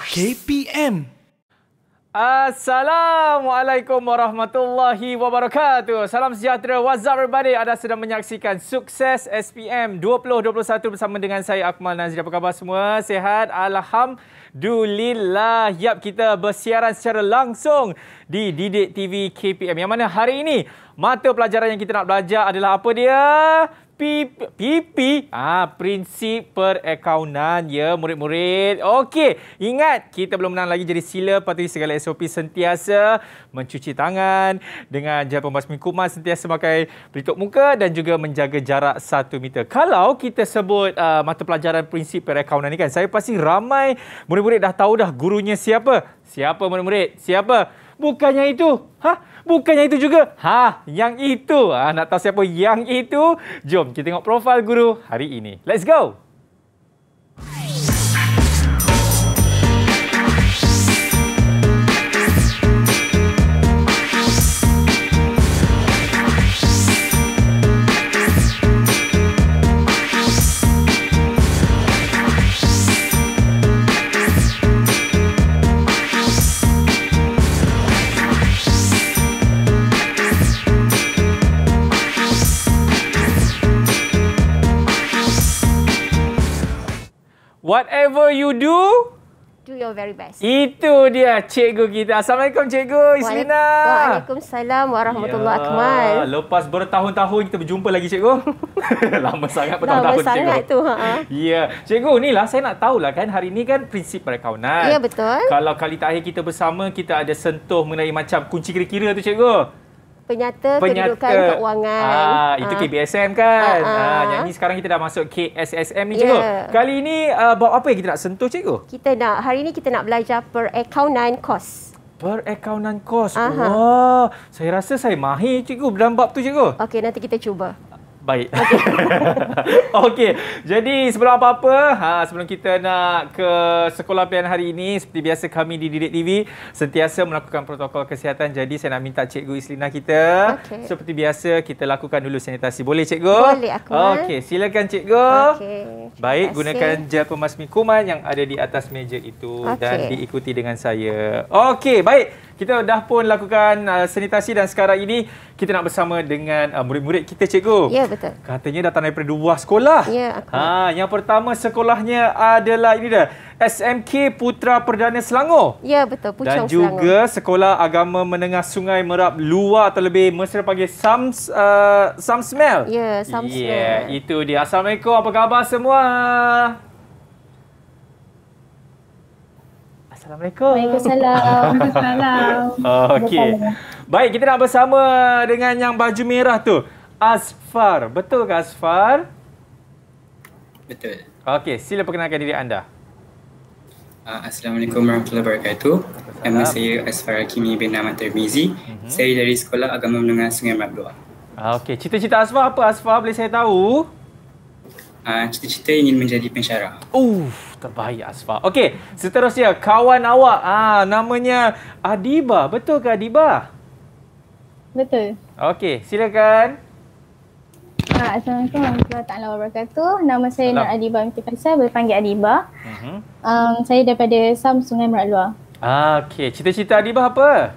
KPM. Assalamualaikum warahmatullahi wabarakatuh. Salam sejahtera. What's up everybody? Ada sedang menyaksikan sukses SPM 2021 bersama dengan saya Akmal Nazri. Apa khabar semua? Sehat? Alhamdulillah. Yap, kita bersiaran secara langsung di Didik TV KPM. Yang mana hari ini mata pelajaran yang kita nak belajar adalah apa dia? PP PP ah prinsip perakaunan ya murid-murid. Okey, ingat kita belum menang lagi jadi sila patuhi segala SOP sentiasa mencuci tangan dengan gel pembasmi kuman sentiasa pakai pelitup muka dan juga menjaga jarak 1 meter. Kalau kita sebut uh, mata pelajaran prinsip perakaunan ni kan, saya pasti ramai murid-murid dah tahu dah gurunya siapa. Siapa murid-murid? Siapa? Bukannya itu. Ha? Bukan yang itu juga. Ha, yang itu. Ha, nak tahu siapa yang itu? Jom kita tengok profil guru hari ini. Let's go! Let's go! whatever you do, do your very best. Itu dia cikgu kita. Assalamualaikum cikgu Islina. Waalaikumsalam warahmatullahi ya, wabarakatuh. Ya, lepas bertahun-tahun kita berjumpa lagi cikgu. Lama sangat bertahun-tahun cikgu. Lama sangat tu. Ha, ha. Ya. Cikgu lah saya nak tahu lah kan hari ini kan prinsip perakaunan. Ya betul. Kalau kali terakhir kita bersama kita ada sentuh mengenai macam kunci kira-kira tu cikgu penyata, penyata kedudukan keuangan. Ah, itu ah. KBSM kan. Ah, ah. ah, yang ni sekarang kita dah masuk KSSM ni cikgu. Yeah. Kali ini uh, ah, bab apa yang kita nak sentuh cikgu? Kita nak hari ini kita nak belajar per perakaunan kos. Perakaunan kos. Wah, saya rasa saya mahir cikgu dalam bab tu cikgu. Okey, nanti kita cuba. Baik. Okey. okay. Jadi sebelum apa-apa, ha, sebelum kita nak ke sekolah pilihan hari ini, seperti biasa kami di Didik TV sentiasa melakukan protokol kesihatan. Jadi saya nak minta Cikgu Islina kita. Okay. Seperti biasa, kita lakukan dulu sanitasi. Boleh Cikgu? Boleh aku. Eh. Okey. Silakan Cikgu. Okay. Baik. gunakan kasih. gel pemasmi kuman yang ada di atas meja itu okay. dan diikuti dengan saya. Okey. Baik. Kita dah pun lakukan uh, sanitasi dan sekarang ini kita nak bersama dengan uh, murid-murid kita cikgu. Ya betul. Katanya datang daripada dua sekolah. Ya aku. Ha, yang pertama sekolahnya adalah ini dah SMK Putra Perdana Selangor. Ya betul Pucung Selangor. Dan juga Selangor. Sekolah Agama Menengah Sungai Merap Luar atau lebih mesra panggil Sams uh, Samsmel. Ya Samsmel. Ya yeah, itu dia. Assalamualaikum apa khabar semua? Assalamualaikum. Waalaikumsalam. oh, Okey. Baik, kita nak bersama dengan yang baju merah tu. Asfar. Betul ke Asfar? Betul. Okey, sila perkenalkan diri anda. Ah, Assalamualaikum warahmatullahi wabarakatuh. Nama saya Asfar Hakimi bin Ahmad Termizi. Mm-hmm. Saya dari Sekolah Agama Menengah Sungai Mat Ah, Okey, cita-cita Asfar apa? Asfar boleh saya tahu? Ah, cita-cita ingin menjadi pensyarah. Uh, terbaik Asfa. Okey, seterusnya kawan awak ah namanya Adiba. Betul ke Adiba? Betul. Okey, silakan. Ah, Assalamualaikum warahmatullahi taala wabarakatuh. Nama saya Nur Adiba binti Faisal, boleh panggil Adiba. Uh-huh. Um, saya daripada Sam Sungai Merak Luar. Ah, okey. Cita-cita Adiba apa?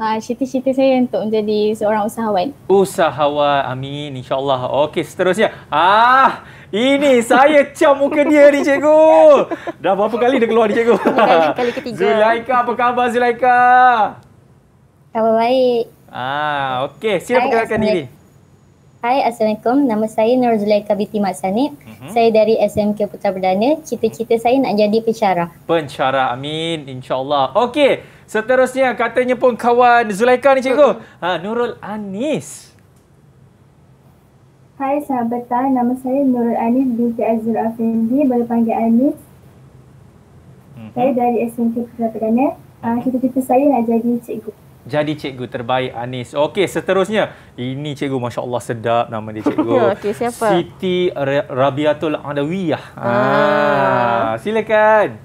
Ah, cita-cita saya untuk menjadi seorang usahawan. Usahawan. Amin. InsyaAllah. Okey, seterusnya. Ah, ini saya cam muka dia ni cikgu. Dah berapa kali dia keluar ni cikgu? Dah kali ketiga. Zulaika, apa khabar Zulaika? Khabar baik. Ah, okey. Sila perkenalkan diri. Hai, Assalamualaikum. Nama saya Nur Zulaika binti Mat Sanib. Uh-huh. Mhm. Saya dari SMK Putra Perdana. Cita-cita saya nak jadi pencara. Pencara, amin. InsyaAllah. Okey, seterusnya katanya pun kawan Zulaika ni cikgu. Ha, Nurul Anis. Hai sahabatan, nama saya Nurul Anis binti Azul Afendi, boleh panggil Anis. hmm Saya dari SMK Putra Perdana. Uh, ah, cita-cita mhm. saya nak jadi cikgu. Jadi cikgu terbaik Anis. Okey, seterusnya. Ini cikgu Masya Allah sedap nama dia cikgu. ya, okay, siapa? Siti Rabiatul Adawiyah. Ah. ah. Silakan.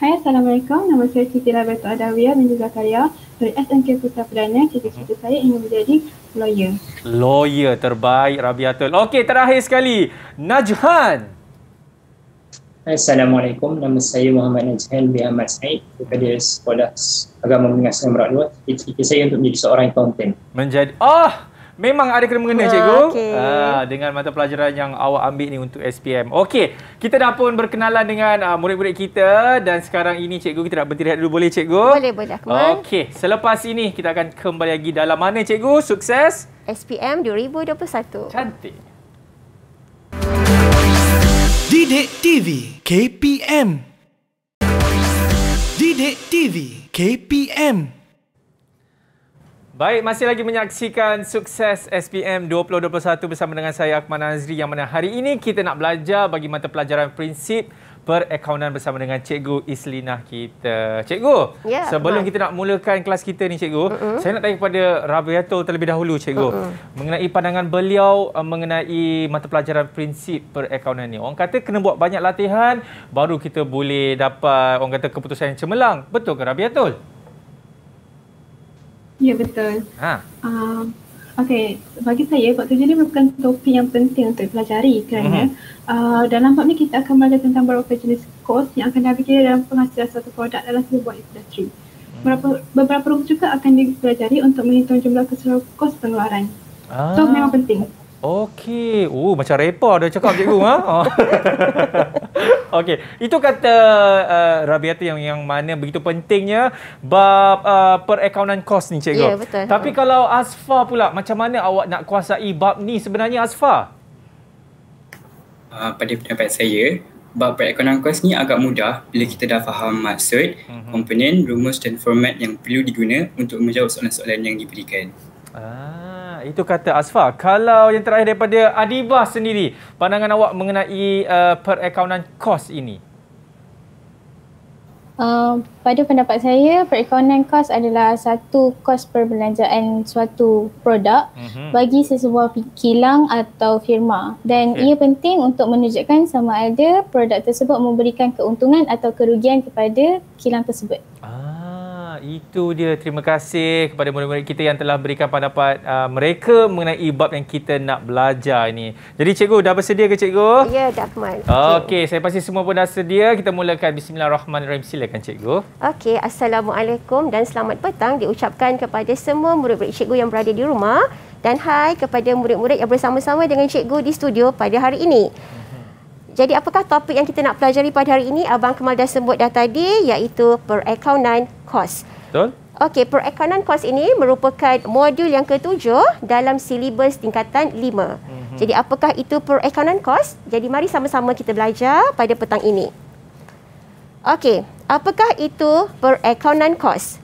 Hai, Assalamualaikum. Nama saya Siti Rabiatul Adawiyah binti Zakaria dari SMK Putra Perdana. Cita-cita mhm. saya ingin menjadi Lawyer. Lawyer terbaik Rabiatul. Okey, terakhir sekali Najhan. Assalamualaikum. Nama saya Muhammad Najhan bin Ahmad Said. Dari sekolah agama mengasah merak dua. cita saya untuk menjadi seorang content. Menjadi Oh, Memang ada kena mengena ah, cikgu. Okay. Uh, ah, dengan mata pelajaran yang awak ambil ni untuk SPM. Okey, kita dah pun berkenalan dengan uh, murid-murid kita dan sekarang ini cikgu kita nak berhenti rehat dulu boleh cikgu? Boleh, boleh Akmal. Okey, selepas ini kita akan kembali lagi dalam mana cikgu? Sukses SPM 2021. Cantik. Didik TV KPM. Didik TV KPM. Baik, masih lagi menyaksikan sukses SPM 2021 bersama dengan saya Akman Nazri. yang mana hari ini kita nak belajar bagi mata pelajaran prinsip perakaunan bersama dengan Cikgu Islinah kita. Cikgu, ya, sebelum man. kita nak mulakan kelas kita ni Cikgu, uh-uh. saya nak tanya kepada Rabiatul terlebih dahulu Cikgu. Uh-uh. Mengenai pandangan beliau eh, mengenai mata pelajaran prinsip perakaunan ni. Orang kata kena buat banyak latihan baru kita boleh dapat orang kata keputusan yang cemerlang. Betul ke Rabiatul? Ya betul. Ha. Uh, okay, bagi saya bab tujuh ni bukan topik yang penting untuk pelajari kerana mm-hmm. uh, dalam bab ni kita akan belajar tentang beberapa jenis kos yang akan dibikin dalam penghasilan satu produk dalam sebuah industri. Beberapa, mhm. beberapa rumus juga akan dipelajari untuk menghitung jumlah keseluruhan kos pengeluaran. Ah. So memang penting. Okey. Oh, macam repa dia cakap cikgu. ha? Oh. Okey. Itu kata uh, Rabiata yang yang mana begitu pentingnya bab uh, perakaunan kos ni cikgu. yeah, betul. Tapi hmm. kalau Asfa pula, macam mana awak nak kuasai bab ni sebenarnya Asfa? Uh, pada pendapat saya, bab perakaunan kos ni agak mudah bila kita dah faham maksud, mhm. komponen, uh-huh. rumus dan format yang perlu diguna untuk menjawab soalan-soalan yang diberikan. Ah itu kata Asfa. Kalau yang terakhir daripada Adibah sendiri, pandangan awak mengenai uh, perakaunan kos ini? Uh, pada pendapat saya, perakaunan kos adalah satu kos perbelanjaan suatu produk mm-hmm. bagi sesebuah kilang atau firma dan okay. ia penting untuk menunjukkan sama ada produk tersebut memberikan keuntungan atau kerugian kepada kilang tersebut. Ah itu dia terima kasih kepada murid-murid kita yang telah berikan pendapat uh, mereka mengenai bab yang kita nak belajar ini. Jadi cikgu dah bersedia ke cikgu? Ya, Dakman. Okey, okay, saya pasti semua pun dah sedia. Kita mulakan bismillahirrahmanirrahim. Silakan cikgu. Okey, assalamualaikum dan selamat petang diucapkan kepada semua murid-murid cikgu yang berada di rumah dan hai kepada murid-murid yang bersama-sama dengan cikgu di studio pada hari ini. Jadi apakah topik yang kita nak pelajari pada hari ini? Abang Kemal dah sebut dah tadi iaitu perakaunan kos. Betul. Okey, perakaunan kos ini merupakan modul yang ketujuh dalam silibus tingkatan lima. Mm-hmm. Jadi apakah itu perakaunan kos? Jadi mari sama-sama kita belajar pada petang ini. Okey, apakah itu perakaunan kos?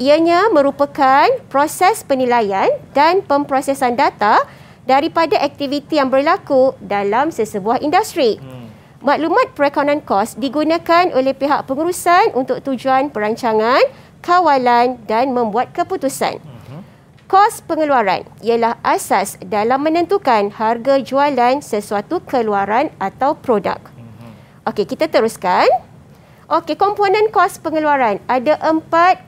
Ianya merupakan proses penilaian dan pemprosesan data daripada aktiviti yang berlaku dalam sesebuah industri. Hmm. Maklumat perakaunan kos digunakan oleh pihak pengurusan untuk tujuan perancangan, kawalan dan membuat keputusan. Hmm. Kos pengeluaran ialah asas dalam menentukan harga jualan sesuatu keluaran atau produk. Hmm. Okey, kita teruskan. Okey, komponen kos pengeluaran ada empat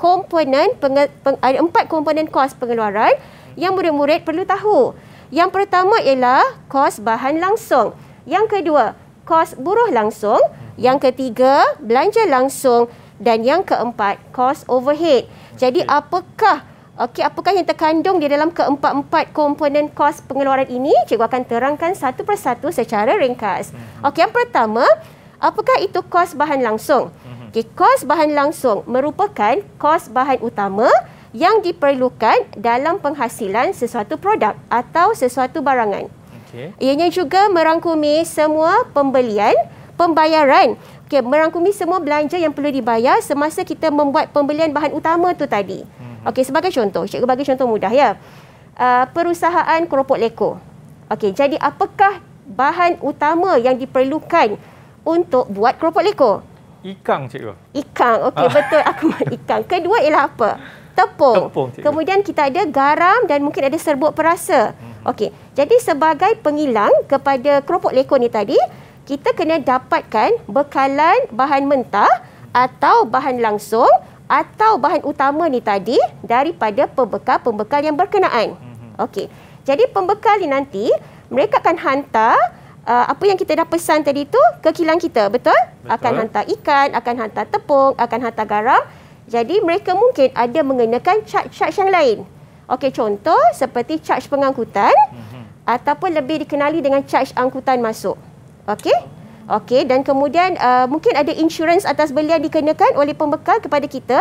komponen peng, peng, ada empat komponen kos pengeluaran yang murid-murid perlu tahu. Yang pertama ialah kos bahan langsung. Yang kedua, kos buruh langsung. Yang ketiga, belanja langsung. Dan yang keempat, kos overhead. Jadi apakah Okey, apakah yang terkandung di dalam keempat-empat komponen kos pengeluaran ini? Cikgu akan terangkan satu persatu secara ringkas. Hmm. Okey, yang pertama, apakah itu kos bahan langsung? Hmm. Okey, kos bahan langsung merupakan kos bahan utama yang diperlukan dalam penghasilan sesuatu produk atau sesuatu barangan. Okay. Ianya juga merangkumi semua pembelian, pembayaran. Okay, merangkumi semua belanja yang perlu dibayar semasa kita membuat pembelian bahan utama tu tadi. Mm-hmm. Okey, sebagai contoh, cikgu bagi contoh mudah ya. Uh, perusahaan keropok leko. Okey, jadi apakah bahan utama yang diperlukan untuk buat keropok leko? Ikan, cikgu. Ikan, okey ah. betul aku ikan. Kedua ialah apa? tepung. tepung Kemudian kita ada garam dan mungkin ada serbuk perasa. Hmm. Okey. Jadi sebagai pengilang kepada keropok lekor ni tadi, kita kena dapatkan bekalan bahan mentah atau bahan langsung atau bahan utama ni tadi daripada pembekal-pembekal yang berkenaan. Hmm. Okey. Jadi pembekal ni nanti mereka akan hantar Uh, apa yang kita dah pesan tadi tu ke kilang kita betul? betul akan hantar ikan akan hantar tepung akan hantar garam jadi mereka mungkin ada mengenakan charge-charge yang lain. Okey, contoh seperti charge pengangkutan mm-hmm. ataupun lebih dikenali dengan charge angkutan masuk. Okey? Okey, dan kemudian uh, mungkin ada insurans atas belian dikenakan oleh pembekal kepada kita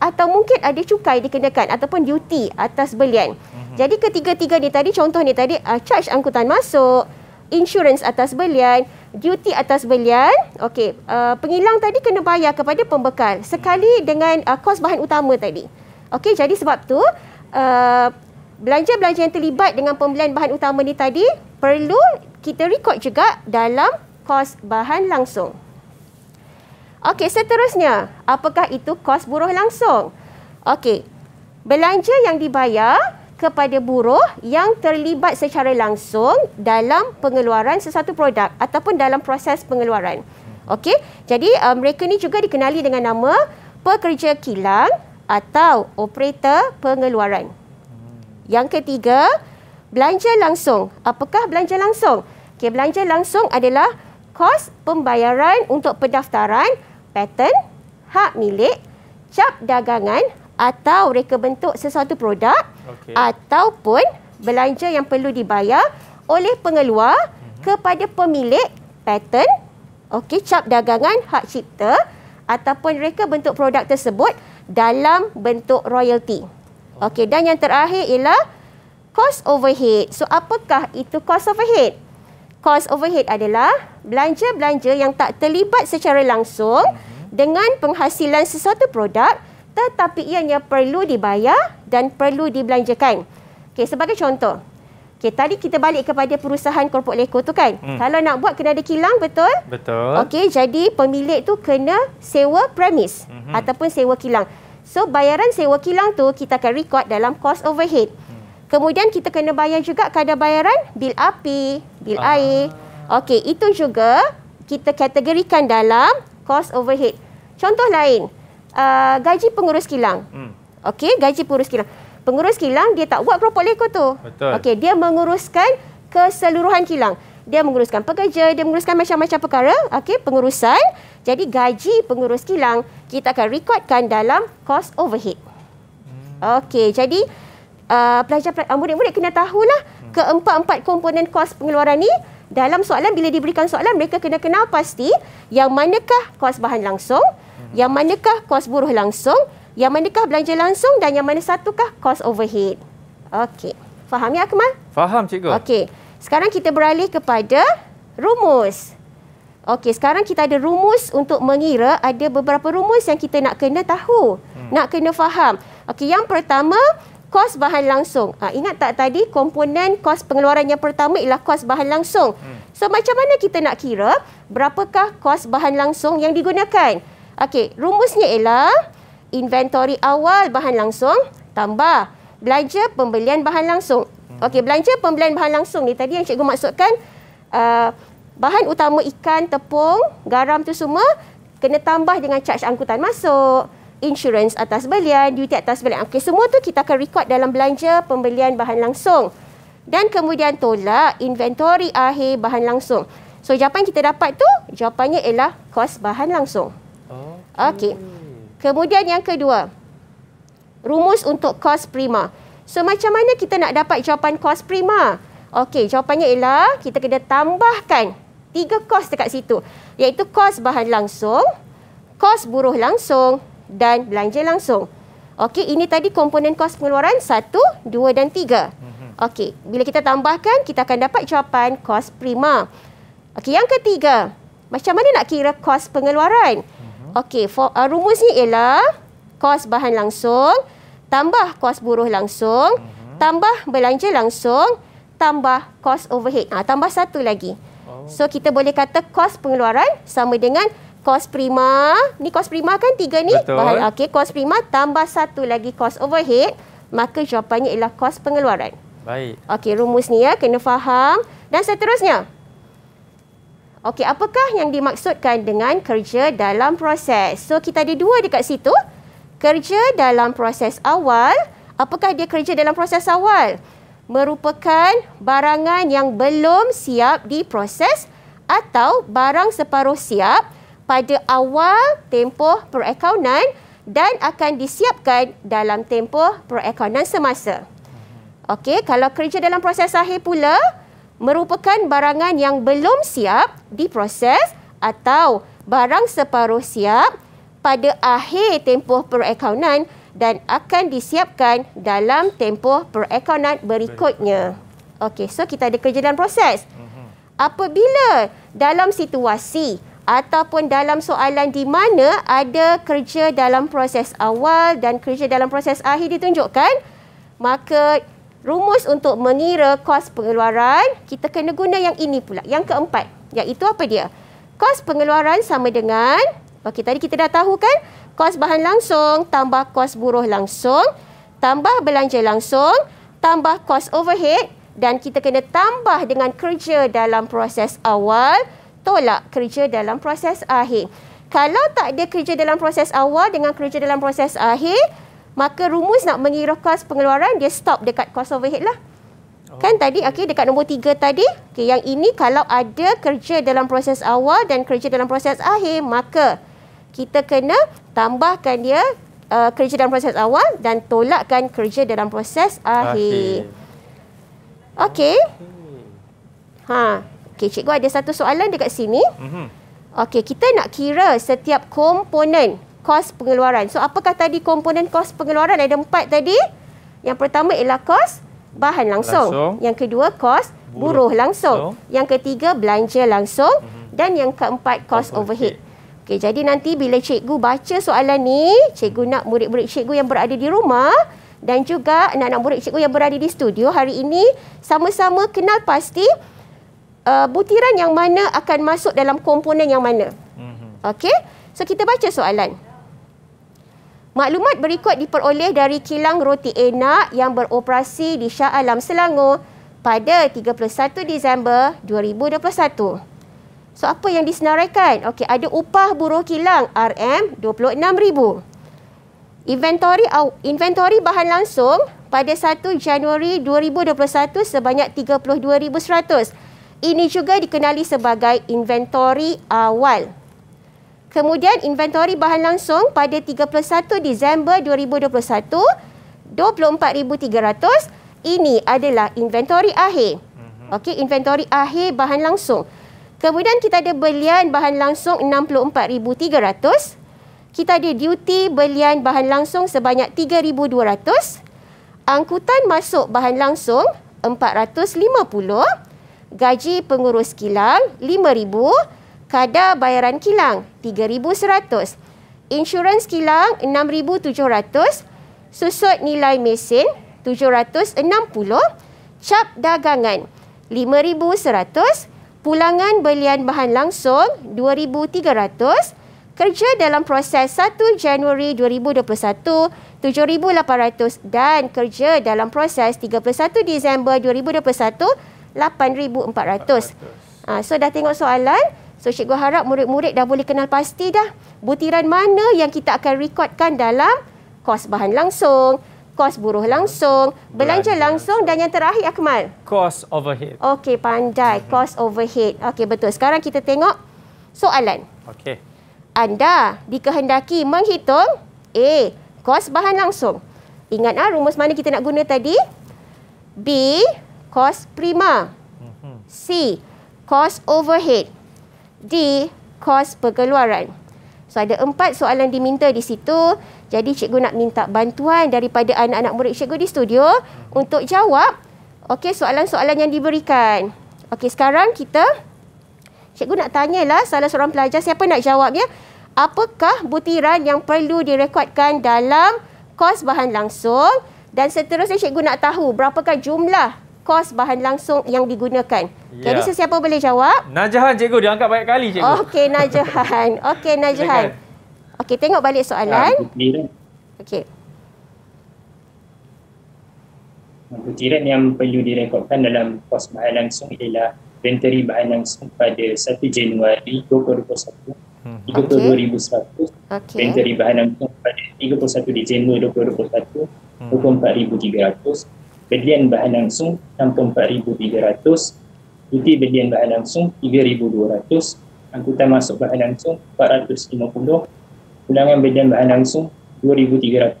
atau mungkin ada cukai dikenakan ataupun duty atas belian. Mm-hmm. Jadi ketiga-tiga ni tadi contoh ni tadi uh, charge angkutan masuk, insurans atas belian duty atas belian okay. uh, pengilang tadi kena bayar kepada pembekal sekali dengan uh, kos bahan utama tadi okay. jadi sebab tu uh, belanja-belanja uh, yang terlibat dengan pembelian bahan utama ni tadi perlu kita rekod juga dalam kos bahan langsung Okay, seterusnya apakah itu kos buruh langsung Okay, belanja yang dibayar kepada buruh yang terlibat secara langsung dalam pengeluaran sesuatu produk ataupun dalam proses pengeluaran. Okey, jadi uh, mereka ni juga dikenali dengan nama pekerja kilang atau operator pengeluaran. Yang ketiga, belanja langsung. Apakah belanja langsung? Okey, belanja langsung adalah kos pembayaran untuk pendaftaran, paten, hak milik, cap dagangan atau reka bentuk sesuatu produk okay. ataupun belanja yang perlu dibayar oleh pengeluar mm-hmm. kepada pemilik patent okey cap dagangan hak cipta ataupun reka bentuk produk tersebut dalam bentuk royalty. Okey dan yang terakhir ialah cost overhead. So apakah itu cost overhead? Cost overhead adalah belanja-belanja yang tak terlibat secara langsung mm-hmm. dengan penghasilan sesuatu produk tetapi ianya perlu dibayar dan perlu dibelanjakan. Okey, sebagai contoh. Okey, tadi kita balik kepada perusahaan korporat leko tu kan. Hmm. Kalau nak buat kena ada kilang, betul? Betul. Okey, jadi pemilik tu kena sewa premis hmm. ataupun sewa kilang. So, bayaran sewa kilang tu kita akan record dalam cost overhead. Hmm. Kemudian kita kena bayar juga kadar bayaran bil api, bil ah. air. Okey, itu juga kita kategorikan dalam cost overhead. Contoh lain, uh, gaji pengurus kilang. Hmm. Okey, gaji pengurus kilang. Pengurus kilang dia tak buat propok leko tu. Okey, dia menguruskan keseluruhan kilang. Dia menguruskan pekerja, dia menguruskan macam-macam perkara. Okey, pengurusan. Jadi gaji pengurus kilang kita akan rekodkan dalam cost overhead. Hmm. Okey, jadi ah, pelajar pelajar ah, murid-murid kena tahu tahulah hmm. keempat-empat komponen kos pengeluaran ni dalam soalan bila diberikan soalan mereka kena kenal pasti yang manakah kos bahan langsung, Mhm. Yang manakah kos buruh langsung, yang manakah belanja langsung dan yang mana satukah kos overhead. Okey. Faham ya Akmal? Faham cikgu. Okey. Sekarang kita beralih kepada rumus. Okey, sekarang kita ada rumus untuk mengira ada beberapa rumus yang kita nak kena tahu. Hmm. Nak kena faham. Okey, yang pertama kos bahan langsung. Ha, ingat tak tadi komponen kos pengeluaran yang pertama ialah kos bahan langsung. Hmm. So macam mana kita nak kira berapakah kos bahan langsung yang digunakan? Okey, rumusnya ialah inventory awal bahan langsung tambah belanja pembelian bahan langsung. Hmm. Okey, belanja pembelian bahan langsung ni tadi yang cikgu maksudkan uh, bahan utama ikan, tepung, garam tu semua kena tambah dengan charge angkutan masuk, insurance atas belian, duty atas belian. Okey, semua tu kita akan record dalam belanja pembelian bahan langsung. Dan kemudian tolak inventory akhir bahan langsung. So, jawapan kita dapat tu, jawapannya ialah kos bahan langsung. Okey. Kemudian yang kedua. Rumus untuk kos prima. So macam mana kita nak dapat jawapan kos prima? Okey, jawapannya ialah kita kena tambahkan tiga kos dekat situ. Iaitu kos bahan langsung, kos buruh langsung dan belanja langsung. Okey, ini tadi komponen kos pengeluaran 1, 2 dan 3. Mhm. Okey, bila kita tambahkan kita akan dapat jawapan kos prima. Okey, yang ketiga, macam mana nak kira kos pengeluaran? Okey, for uh, ah, rumus ni ialah kos bahan langsung tambah kos buruh langsung uh-huh. tambah belanja langsung tambah kos overhead. Ah tambah satu lagi. Oh. So kita boleh kata kos pengeluaran sama dengan kos prima. Ni kos prima kan tiga ni? Betul. okey kos prima tambah satu lagi kos overhead, maka jawapannya ialah kos pengeluaran. Baik. Okey rumus ni ya kena faham. Dan seterusnya, Okey, apakah yang dimaksudkan dengan kerja dalam proses? So, kita ada dua dekat situ. Kerja dalam proses awal. Apakah dia kerja dalam proses awal? Merupakan barangan yang belum siap diproses atau barang separuh siap pada awal tempoh perakaunan dan akan disiapkan dalam tempoh perakaunan semasa. Okey, kalau kerja dalam proses akhir pula, merupakan barangan yang belum siap diproses atau barang separuh siap pada akhir tempoh perakaunan dan akan disiapkan dalam tempoh perakaunan berikutnya. Okey, so kita ada kerja dan proses. Mhm. Apabila dalam situasi ataupun dalam soalan di mana ada kerja dalam proses awal dan kerja dalam proses akhir ditunjukkan, maka rumus untuk mengira kos pengeluaran, kita kena guna yang ini pula. Yang keempat, iaitu apa dia? Kos pengeluaran sama dengan, okey tadi kita dah tahu kan, kos bahan langsung tambah kos buruh langsung, tambah belanja langsung, tambah kos overhead dan kita kena tambah dengan kerja dalam proses awal, tolak kerja dalam proses akhir. Kalau tak ada kerja dalam proses awal dengan kerja dalam proses akhir, maka rumus nak mengira kos pengeluaran dia stop dekat cost overhead lah. Oh. Kan tadi okey dekat nombor tiga tadi. Okey yang ini kalau ada kerja dalam proses awal dan kerja dalam proses akhir maka kita kena tambahkan dia uh, kerja dalam proses awal dan tolakkan kerja dalam proses akhir. Okey. Okay. Ha. Okey cikgu ada satu soalan dekat sini. Mhm. Okey kita nak kira setiap komponen kos pengeluaran. So apakah tadi komponen kos pengeluaran? Ada empat tadi. Yang pertama ialah kos bahan langsung. langsung. Yang kedua kos buruh, buruh langsung. langsung. Yang ketiga belanja langsung. Mm-hmm. Dan yang keempat kos overhead. overhead. Okay, jadi nanti bila cikgu baca soalan ni, cikgu nak murid-murid cikgu yang berada di rumah dan juga anak-anak murid cikgu yang berada di studio hari ini sama-sama kenal pasti uh, butiran yang mana akan masuk dalam komponen yang mana. Mm-hmm. Okey, so kita baca soalan. Maklumat berikut diperoleh dari kilang roti enak yang beroperasi di Shah Alam Selangor pada 31 Disember 2021. So apa yang disenaraikan? Okey, ada upah buruh kilang RM26,000. Inventory inventori bahan langsung pada 1 Januari 2021 sebanyak 32,100. Ini juga dikenali sebagai inventori awal. Kemudian inventori bahan langsung pada 31 Disember 2021 24300 ini adalah inventori akhir. Mhm. Okey, inventori akhir bahan langsung. Kemudian kita ada belian bahan langsung 64300. Kita ada duty belian bahan langsung sebanyak 3200. Angkutan masuk bahan langsung 450. Gaji pengurus kilang 5000 kadar bayaran kilang 3100, insurans kilang 6700, susut nilai mesin 760, cap dagangan 5100, pulangan belian bahan langsung 2300, kerja dalam proses 1 Januari 2021 7800 dan kerja dalam proses 31 Disember 2021 8400. Ah ha, so dah tengok soalan? So cikgu harap murid-murid dah boleh kenal pasti dah butiran mana yang kita akan rekodkan dalam kos bahan langsung, kos buruh langsung, belanja langsung dan yang terakhir Akmal? Kos overhead. Okey, pandai. Mhm. Kos overhead. Okey, betul. Sekarang kita tengok soalan. Okey. Anda dikehendaki menghitung A, kos bahan langsung. Ingat ah rumus mana kita nak guna tadi? B, kos prima. Mhm. C, kos overhead. D, kos perkeluaran. So ada empat soalan diminta di situ. Jadi cikgu nak minta bantuan daripada anak-anak murid cikgu di studio untuk jawab Okay, soalan-soalan yang diberikan. Okey sekarang kita cikgu nak tanyalah salah seorang pelajar siapa nak jawab ya. Apakah butiran yang perlu direkodkan dalam kos bahan langsung dan seterusnya cikgu nak tahu berapakah jumlah kos bahan langsung yang digunakan. Ya. Jadi sesiapa boleh jawab? Najahan cikgu diangkat banyak kali cikgu. Okey Najahan. Okey Najahan. Okey tengok balik soalan. Okey. Butiran yang perlu direkodkan dalam kos bahan langsung ialah inventory bahan langsung pada 1 Januari 2021 32,100 okay. Inventory bahan langsung pada 31 Disember 2021 4300 belian bahan langsung 64,300 duty belian bahan langsung 3,200 angkutan masuk bahan langsung 450 pulangan belian bahan langsung 2,300 uh,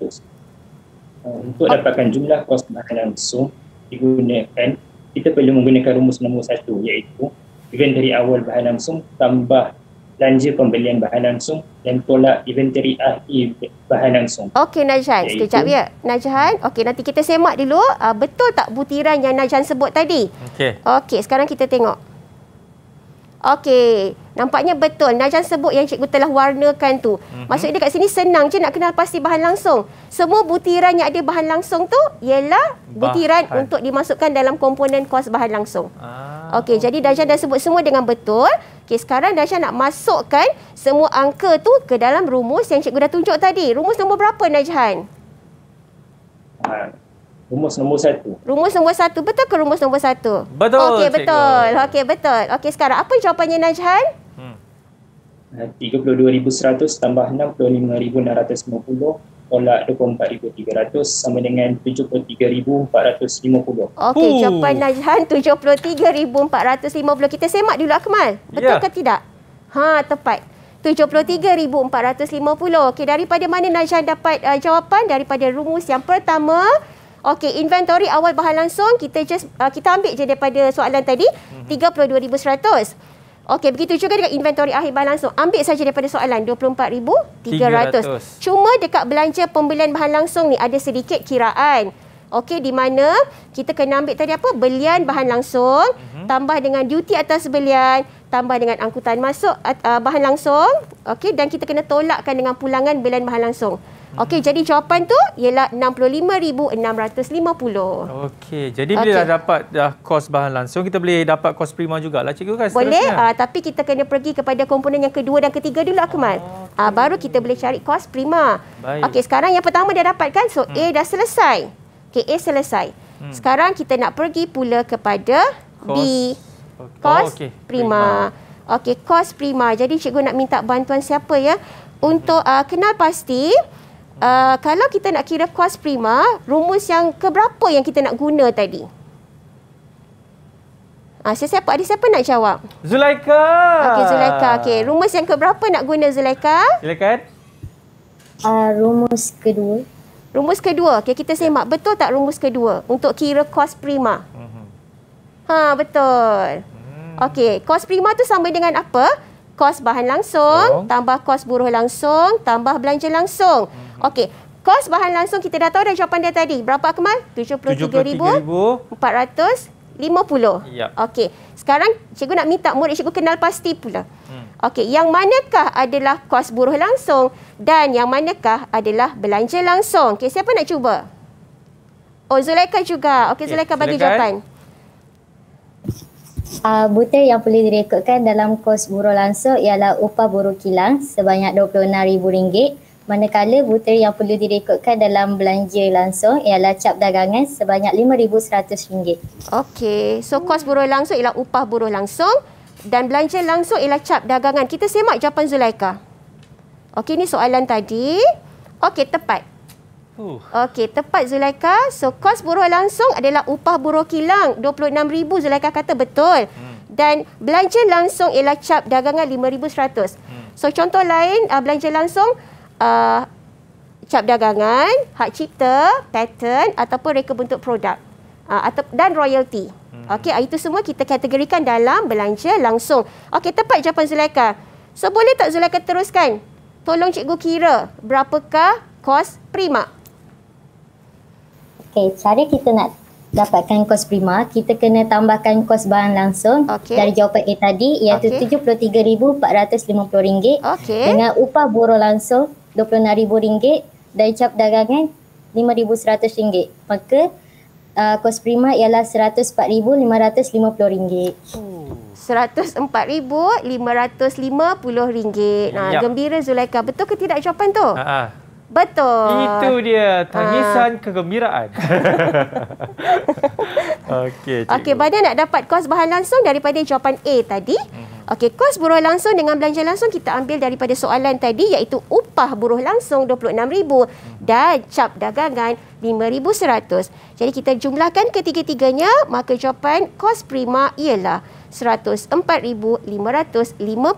untuk ah. dapatkan jumlah kos bahan langsung digunakan kita perlu menggunakan rumus nombor satu iaitu inventory awal bahan langsung tambah belanja pembelian bahan langsung dan tolak inventory ahli bahan langsung. Okey Najhan, Iaitu, sekejap ya. Najhan, okey nanti kita semak dulu uh, betul tak butiran yang Najhan sebut tadi? Okey. Okey, sekarang kita tengok. Okey. Nampaknya betul. Najan sebut yang cikgu telah warnakan tu. Mm-hmm. Maksudnya kat sini senang je nak kenal pasti bahan langsung. Semua butiran yang ada bahan langsung tu ialah butiran bahan. untuk dimasukkan dalam komponen kos bahan langsung. Ah, okay, okay, jadi Najan dah sebut semua dengan betul. Okay, sekarang Najan nak masukkan semua angka tu ke dalam rumus yang cikgu dah tunjuk tadi. Rumus nombor berapa Najan? Ah, rumus nombor satu. Rumus nombor satu. Betul ke rumus nombor satu? Betul. Okey, betul. Okey, betul. Okey, sekarang apa jawapannya najan? 32,100 eh, tambah 65,650 tolak 24,300 sama dengan 73,450. Okey, jawapan Najhan 73,450. Kita semak dulu Akmal. Lah, Betul ya. ke tidak? Ha, tepat. 73,450. Okey, daripada mana Najhan dapat uh, jawapan? Daripada rumus yang pertama. Okey, inventory awal bahan langsung. Kita just uh, kita ambil je daripada soalan tadi. 32,100. Mhm. Okey, begitu juga dengan inventory akhir bahan langsung. Ambil saja daripada soalan 24,300. Cuma dekat belanja pembelian bahan langsung ni ada sedikit kiraan. Okey, di mana kita kena ambil tadi apa? Belian bahan langsung, mm-hmm. tambah dengan duty atas belian, tambah dengan angkutan masuk uh, bahan langsung. Okey, dan kita kena tolakkan dengan pulangan belian bahan langsung. Okey, hmm. jadi jawapan tu ialah 65,650. Okey, jadi bila okay. dah dapat dah kos bahan langsung, kita boleh dapat kos prima jugalah cikgu kan? Boleh, uh, tapi kita kena pergi kepada komponen yang kedua dan ketiga dulu Akmal. Oh, okay. Uh, ah, baru kita boleh cari kos prima. Okey, sekarang yang pertama dah dapat kan? So, hmm. A dah selesai. Okey, A selesai. Hmm. Sekarang kita nak pergi pula kepada kos. B. Kos oh, okay. prima. Okey, kos prima. Jadi cikgu nak minta bantuan siapa ya? Untuk uh, kenal pasti... Uh, kalau kita nak kira kos prima, rumus yang keberapa yang kita nak guna tadi? Ah, uh, siapa ada siapa nak jawab? Zulaika. Okey, Zulaika. Okey, rumus yang keberapa nak guna Zulaika? Silakan. Uh, rumus kedua. Rumus kedua. Okey, kita semak. Betul tak rumus kedua untuk kira kos prima? Mhm. Ha, betul. Hmm. Okey, kos prima tu sama dengan apa? Kos bahan langsung, langsung tambah kos buruh langsung tambah belanja langsung. Hmm. Hmm. Okey. Kos bahan langsung kita dah tahu dah jawapan dia tadi. Berapa Akmal? RM73,450. Ya. Okey. Sekarang cikgu nak minta murid cikgu kenal pasti pula. Hmm. Okey. Yang manakah adalah kos buruh langsung dan yang manakah adalah belanja langsung? Okey. Siapa nak cuba? Oh Zulaika juga. Okey okay, ya, Zulaika bagi jawapan. Uh, butir yang boleh direkodkan dalam kos buruh langsung ialah upah buruh kilang sebanyak RM26,000 manakala butir yang perlu direkodkan dalam belanja langsung ialah cap dagangan sebanyak RM5,100. Okey, so kos buruh langsung ialah upah buruh langsung dan belanja langsung ialah cap dagangan. Kita semak jawapan Zulaika. Okey, ini soalan tadi. Okey, tepat. Okey, tepat Zulaika. So, kos buruh langsung adalah upah buruh kilang RM26,000. Zulaika kata betul. Hmm. Dan belanja langsung ialah cap dagangan RM5,100. Hmm. So, contoh lain, uh, belanja langsung uh, cap dagangan, hak cipta, patent ataupun reka bentuk produk uh, atau dan royalty. Hmm. Okey, ah, itu semua kita kategorikan dalam belanja langsung. Okey, tepat jawapan Zulaika. So boleh tak Zulaika teruskan? Tolong cikgu kira berapakah kos prima? Okey, cara kita nak dapatkan kos prima, kita kena tambahkan kos barang langsung okay. dari jawapan A tadi iaitu RM73,450 okay. okay. dengan upah buruh langsung rm ringgit dari cap dagangan RM5,100. Maka uh, kos prima ialah RM104,550. Hmm. RM104,550. Nah, ya. Gembira Zulaika. Betul ke tidak jawapan tu? Ha, ha. Betul. Itu dia tangisan uh. kegembiraan. Okey. Okey, pada nak dapat kos bahan langsung daripada jawapan A tadi. Mhm. Okey, kos buruh langsung dengan belanja langsung kita ambil daripada soalan tadi iaitu upah buruh langsung 26000 mhm. dan cap dagangan 5100. Jadi kita jumlahkan ketiga-tiganya maka jawapan kos prima ialah 104550. Mhm.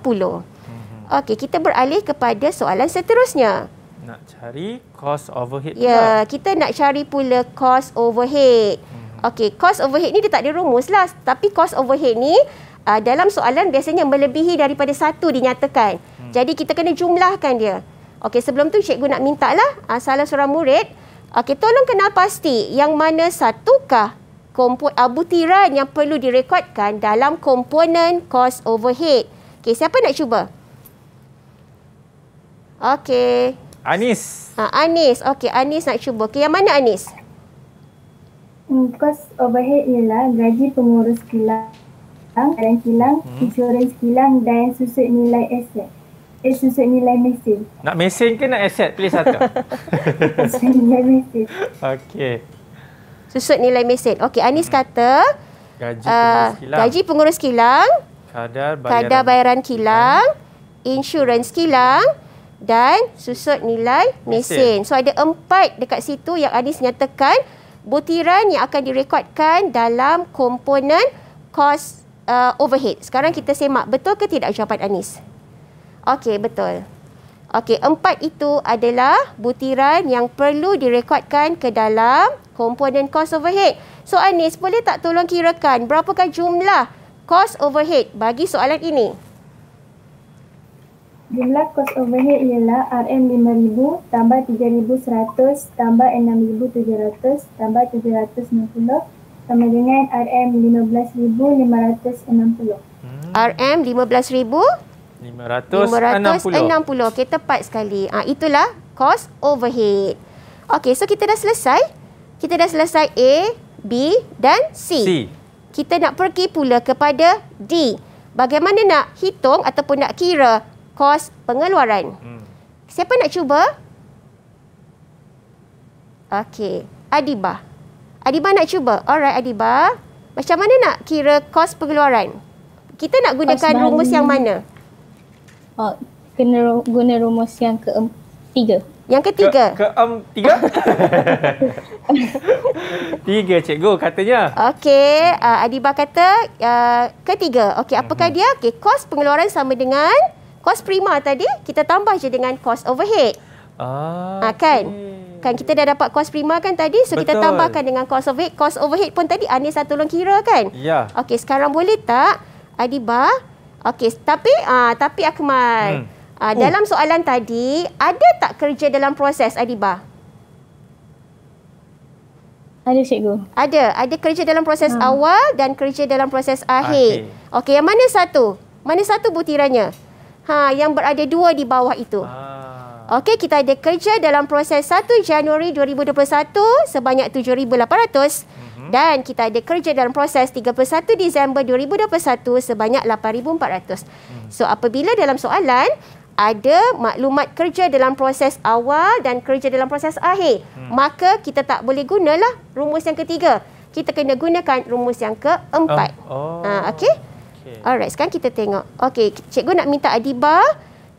Okey, kita beralih kepada soalan seterusnya nak cari cost overhead. Ya, yeah, kita nak cari pula cost overhead. Hmm. Okey, cost overhead ni dia tak ada rumus lah. Tapi cost overhead ni uh, dalam soalan biasanya melebihi daripada satu dinyatakan. Hmm. Jadi kita kena jumlahkan dia. Okey, sebelum tu cikgu nak minta lah uh, salah seorang murid. Okey, tolong kenal pasti yang mana satukah komponen abutiran uh, yang perlu direkodkan dalam komponen cost overhead. Okey, siapa nak cuba? Okey. Anis. Ha, Anis. Okey, Anis nak cuba. Okey, yang mana Anis? Hmm, kos overhead ialah gaji pengurus kilang, dan kilang, hmm. insurans kilang dan susut nilai aset. Eh, susut nilai mesin. Nak mesin ke nak aset? Pilih satu. susut nilai mesin. Okey. Susut nilai mesin. Okey, Anis hmm. kata... Gaji pengurus ah, kilang. Uh, gaji pengurus kilang. Kadar bayaran, kadar bayaran kilang. kilang insurans kilang dan susut nilai mesin. So ada empat dekat situ yang Adis nyatakan butiran yang akan direkodkan dalam komponen kos uh, overhead. Sekarang kita semak betul ke tidak jawapan Anis? Okey, betul. Okey, empat itu adalah butiran yang perlu direkodkan ke dalam komponen cost overhead. So Anis, boleh tak tolong kirakan berapakah jumlah cost overhead bagi soalan ini? Jumlah kos overhead ialah RM5,000 tambah 3,100 tambah 6,700 tambah 760 sama dengan RM15,560. Hmm. RM15,000? 560. Okey, tepat sekali. Ah, itulah kos overhead. Okey, so kita dah selesai. Kita dah selesai A, B dan C. C. Kita nak pergi pula kepada D. Bagaimana nak hitung ataupun nak kira kos pengeluaran. Hmm. Siapa nak cuba? Okey, Adiba. Adiba nak cuba. Alright Adiba. Macam mana nak kira kos pengeluaran? Kita nak gunakan kos rumus yang mana? Oh, kena guna rumus yang ke tiga. Yang ketiga. Ke, ke um, tiga? tiga cikgu katanya. Okey, uh, Adiba kata uh, ketiga. Okey, apakah mm-hmm. dia? Okey, kos pengeluaran sama dengan kos prima tadi kita tambah je dengan kos overhead. Ah, ah kan? Hmm. Kan kita dah dapat kos prima kan tadi, so Betul. kita tambahkan dengan kos overhead. Kos overhead pun tadi Anis satu tolong kira kan? Ya. Okey, sekarang boleh tak Adiba? Okey, tapi ah tapi Akmal. Hmm. Ah, oh. dalam soalan tadi, ada tak kerja dalam proses Adiba? Ada cikgu. Ada, ada kerja dalam proses ha. awal dan kerja dalam proses akhir. akhir. Okey, yang mana satu? Mana satu butirannya? Ha, yang berada dua di bawah itu. Ah. Okey, kita ada kerja dalam proses 1 Januari 2021 sebanyak 7,800 mhm. dan kita ada kerja dalam proses 31 Disember 2021 sebanyak 8400. Mhm. So apabila dalam soalan ada maklumat kerja dalam proses awal dan kerja dalam proses akhir, hmm. maka kita tak boleh gunalah rumus yang ketiga. Kita kena gunakan rumus yang keempat. Um, oh. Ha okey. Alright, sekarang kita tengok. Okay, cikgu nak minta Adiba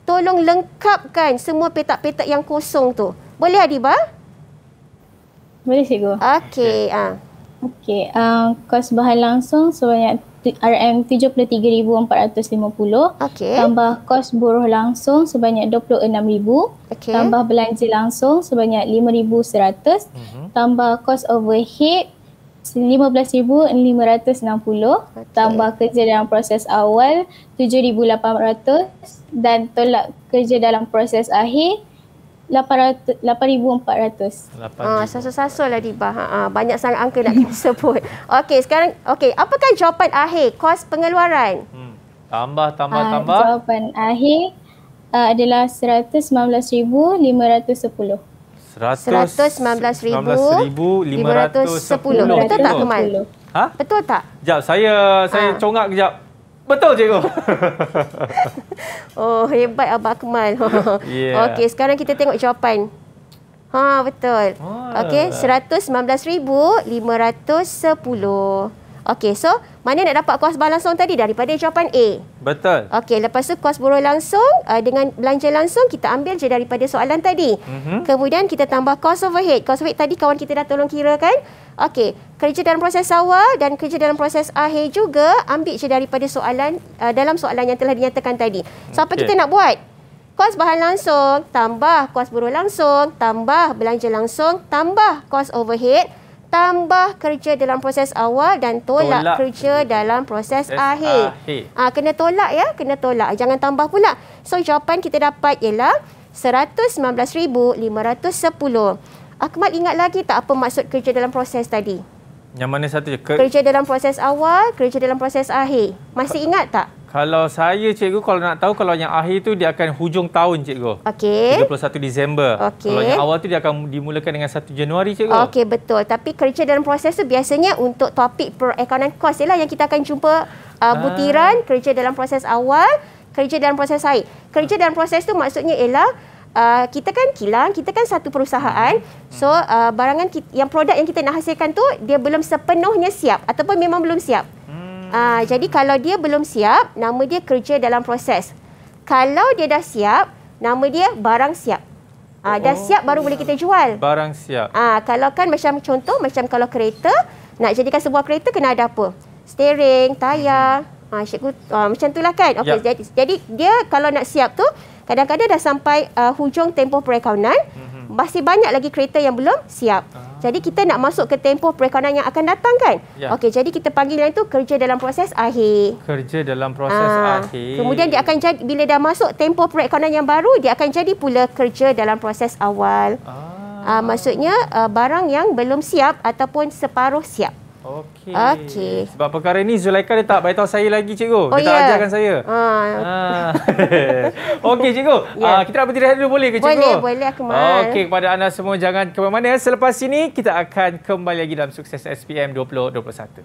tolong lengkapkan semua petak-petak yang kosong tu. Boleh Adiba? Boleh cikgu. Okay, ha. okay. uh, ah. ah, kos bahan langsung sebanyak RM73,450. Okay. Tambah kos buruh langsung sebanyak RM26,000. Okay. Tambah belanja langsung sebanyak RM5,100. Mhm. Uh-huh. Tambah kos overhead 15,560 tambah kerja dalam proses awal 7,800 dan tolak kerja dalam proses akhir 8,400. Ah, sasa-sasa lah Diba. Ha, ha, banyak sangat angka nak sebut. Okey, sekarang okay. apakah jawapan akhir kos pengeluaran? Hmm, tambah, tambah, ah, tambah. Ha, jawapan akhir uh, adalah 119,510. 119,510. Betul tak Kemal? Ha? Betul tak? Sekejap, saya saya ha. congak kejap. Betul cikgu. oh, hebat Abah Kemal. yeah. Okey, sekarang kita tengok jawapan. Ha, betul. Ah. Okey, 119,510. Okey, so mana nak dapat kos barang langsung tadi daripada jawapan A? Betul. Okey, lepas tu kos buruh langsung uh, dengan belanja langsung kita ambil je daripada soalan tadi. Mm-hmm. Kemudian kita tambah kos overhead. Kos overhead tadi kawan kita dah tolong kira kan? Okey, kerja dalam proses awal dan kerja dalam proses akhir juga ambil je daripada soalan uh, dalam soalan yang telah dinyatakan tadi. So okay. apa kita nak buat? Kos bahan langsung tambah kos buruh langsung tambah belanja langsung tambah kos overhead tambah kerja dalam proses awal dan tolak, tolak kerja betul. dalam proses, proses akhir. akhir. Ha, kena tolak ya, kena tolak. Jangan tambah pula. So jawapan kita dapat ialah 119,510. Akmal ingat lagi tak apa maksud kerja dalam proses tadi? Yang mana satu je? Ke- kerja dalam proses awal, kerja dalam proses akhir. Masih ingat tak? Kalau saya cikgu kalau nak tahu kalau yang akhir tu dia akan hujung tahun cikgu. Okey. 31 Disember. Okay. Kalau yang awal tu dia akan dimulakan dengan 1 Januari cikgu. Okey betul. Tapi kerja dalam proses tu biasanya untuk topik perakaunan kos ialah yang kita akan jumpa uh, ah. butiran ha. kerja dalam proses awal, kerja dalam proses akhir. Kerja dalam proses tu maksudnya ialah Uh, kita kan kilang, kita kan satu perusahaan. So uh, barangan kita, yang produk yang kita nak hasilkan tu dia belum sepenuhnya siap ataupun memang belum siap. Ah, jadi kalau dia belum siap, nama dia kerja dalam proses. Kalau dia dah siap, nama dia barang siap. Ah, oh, dah siap baru boleh kita jual. Barang siap. Ah, kalau kan macam contoh, macam kalau kereta, nak jadikan sebuah kereta kena ada apa? Steering, tayar, mhm. ah, cikgu, ah, macam itulah kan? Okay, ya. jadi, jadi dia kalau nak siap tu, kadang-kadang dah sampai uh, hujung tempoh perakaunan mm-hmm. masih banyak lagi kereta yang belum siap. Ah. Jadi kita nak masuk ke tempoh perakaunan yang akan datang kan? Ya. Okey, jadi kita panggil yang itu kerja dalam proses akhir. Kerja dalam proses Aa, ah. akhir. Kemudian dia akan jadi bila dah masuk tempoh perakaunan yang baru, dia akan jadi pula kerja dalam proses awal. Ah. Aa, ah, maksudnya uh, barang yang belum siap ataupun separuh siap. Okey. Okay. Sebab perkara ni Zulaika dia tak beritahu saya lagi cikgu. Oh, dia yeah. tak ya? ajarkan saya. Ha. Uh. Okey cikgu. Yeah. Ya. Uh, kita nak berdiri dulu boleh ke cikgu? Boleh, boleh aku mahal. Okey kepada anda semua jangan ke mana-mana. Selepas ini kita akan kembali lagi dalam sukses SPM 2021.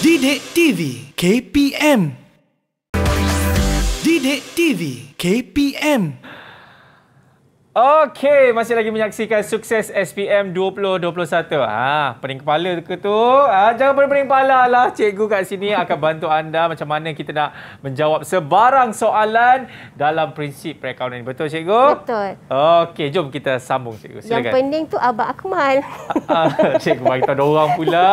Didik TV KPM Didik TV KPM Okey, masih lagi menyaksikan sukses SPM 2021. Ha, pening kepala ke tu? Ha, jangan pun pening kepala lah. Cikgu kat sini akan bantu anda macam mana kita nak menjawab sebarang soalan dalam prinsip perakaunan ini. Betul, cikgu? Betul. Okey, jom kita sambung, cikgu. Silakan. Yang pening tu Abah Akmal. Ah, cikgu, bagi tahu orang pula.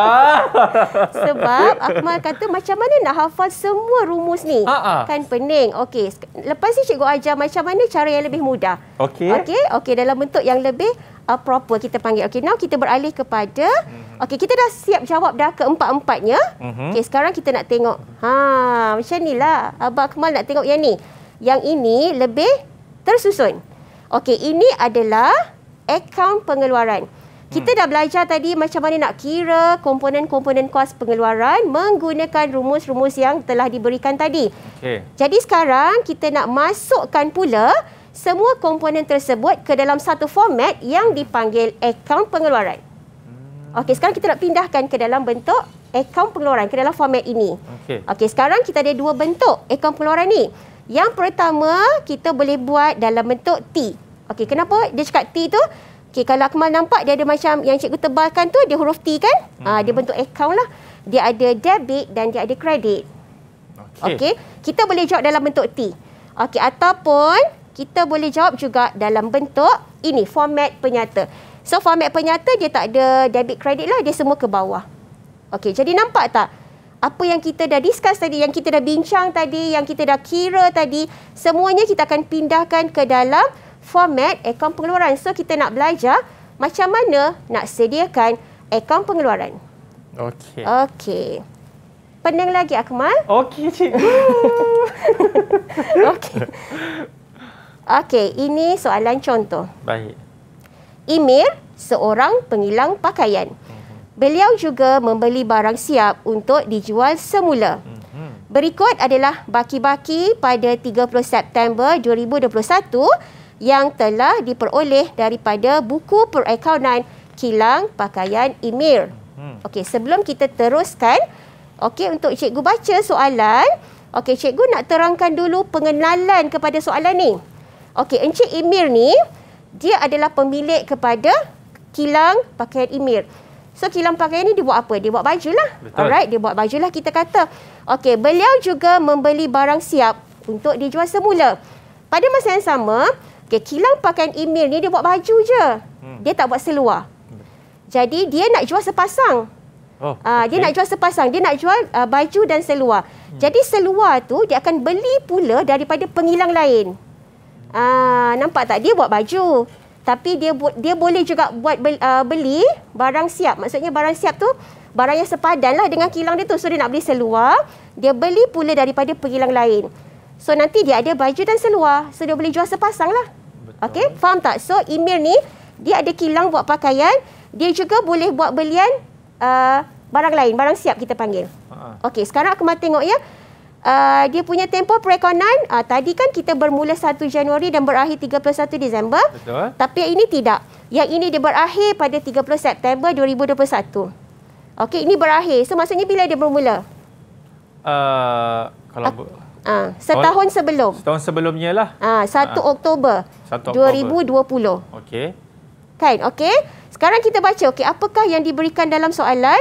Sebab Akmal kata macam mana nak hafal semua rumus ni? Ha-ha. Ah. Kan pening. Okey, lepas ni cikgu ajar macam mana cara yang lebih mudah. Okey. Okay okey okey dalam bentuk yang lebih uh, proper kita panggil okey now kita beralih kepada mhm. okey kita dah siap jawab dah keempat-empatnya uh-huh. okey sekarang kita nak tengok ha macam nilah Abah Kemal nak tengok yang ni yang ini lebih tersusun okey ini adalah akaun pengeluaran kita hmm. dah belajar tadi macam mana nak kira komponen-komponen kos pengeluaran menggunakan rumus-rumus yang telah diberikan tadi. Okay. Jadi sekarang kita nak masukkan pula semua komponen tersebut ke dalam satu format yang dipanggil akaun pengeluaran. Hmm. Okey, sekarang kita nak pindahkan ke dalam bentuk akaun pengeluaran ke dalam format ini. Okey. Okey, sekarang kita ada dua bentuk akaun pengeluaran ni. Yang pertama, kita boleh buat dalam bentuk T. Okey, kenapa dia cakap T tu? Okey, kalau Akmal nampak dia ada macam yang cikgu tebalkan tu, dia huruf T kan? Ah, hmm. Ha, dia bentuk account lah. Dia ada debit dan dia ada kredit. Okey. Okay. Kita boleh jawab dalam bentuk T. Okey, ataupun kita boleh jawab juga dalam bentuk ini format penyata. So format penyata dia tak ada debit kredit lah, dia semua ke bawah. Okey, jadi nampak tak? Apa yang kita dah discuss tadi, yang kita dah bincang tadi, yang kita dah kira tadi, semuanya kita akan pindahkan ke dalam format akaun pengeluaran. So kita nak belajar macam mana nak sediakan akaun pengeluaran. Okey. Okey. Pening lagi Akmal? Okey cikgu. Okey. Okey, ini soalan contoh. Baik. Imir, seorang pengilang pakaian. Mhm. Beliau juga membeli barang siap untuk dijual semula. Mhm. Berikut adalah baki-baki pada 30 September 2021 yang telah diperoleh daripada buku perakaunan kilang pakaian Imir. Mhm. Okey, sebelum kita teruskan, okey untuk cikgu baca soalan, okey cikgu nak terangkan dulu pengenalan kepada soalan ni. Okey, Encik Imir ni dia adalah pemilik kepada kilang pakaian Imir. So kilang pakaian ni dia buat apa? Dia buat bajulah. Alright, dia buat bajulah kita kata. Okey, beliau juga membeli barang siap untuk dijual semula. Pada masa yang sama, okay, kilang pakaian Imir ni dia buat baju je. Hmm. Dia tak buat seluar. Jadi dia nak jual sepasang. Oh, uh, ah, okay. Dia nak jual sepasang. Dia nak jual uh, baju dan seluar. Hmm. Jadi seluar tu dia akan beli pula daripada pengilang lain. Ah, nampak tak dia buat baju. Tapi dia dia boleh juga buat beli, uh, ah, beli barang siap. Maksudnya barang siap tu barang yang sepadan lah dengan kilang dia tu. So dia nak beli seluar, dia beli pula daripada pengilang lain. So nanti dia ada baju dan seluar. So dia boleh jual sepasang lah. Betul. Okay, faham tak? So Emir ni dia ada kilang buat pakaian. Dia juga boleh buat belian uh, barang lain, barang siap kita panggil. uh ha. Okay, sekarang aku mahu tengok ya. Ah, dia punya tempoh perekonan uh, tadi kan kita bermula 1 Januari dan berakhir 31 Disember. Betul. Tapi yang ini tidak. Yang ini dia berakhir pada 30 September 2021. Okey, ini berakhir. So maksudnya bila dia bermula? Uh, kalau uh, uh, setahun sebelum. Setahun sebelumnya lah. Uh, 1 uh, Oktober 1 Oktober 2020. Okey. Kan? Okey. Sekarang kita baca okey apakah yang diberikan dalam soalan?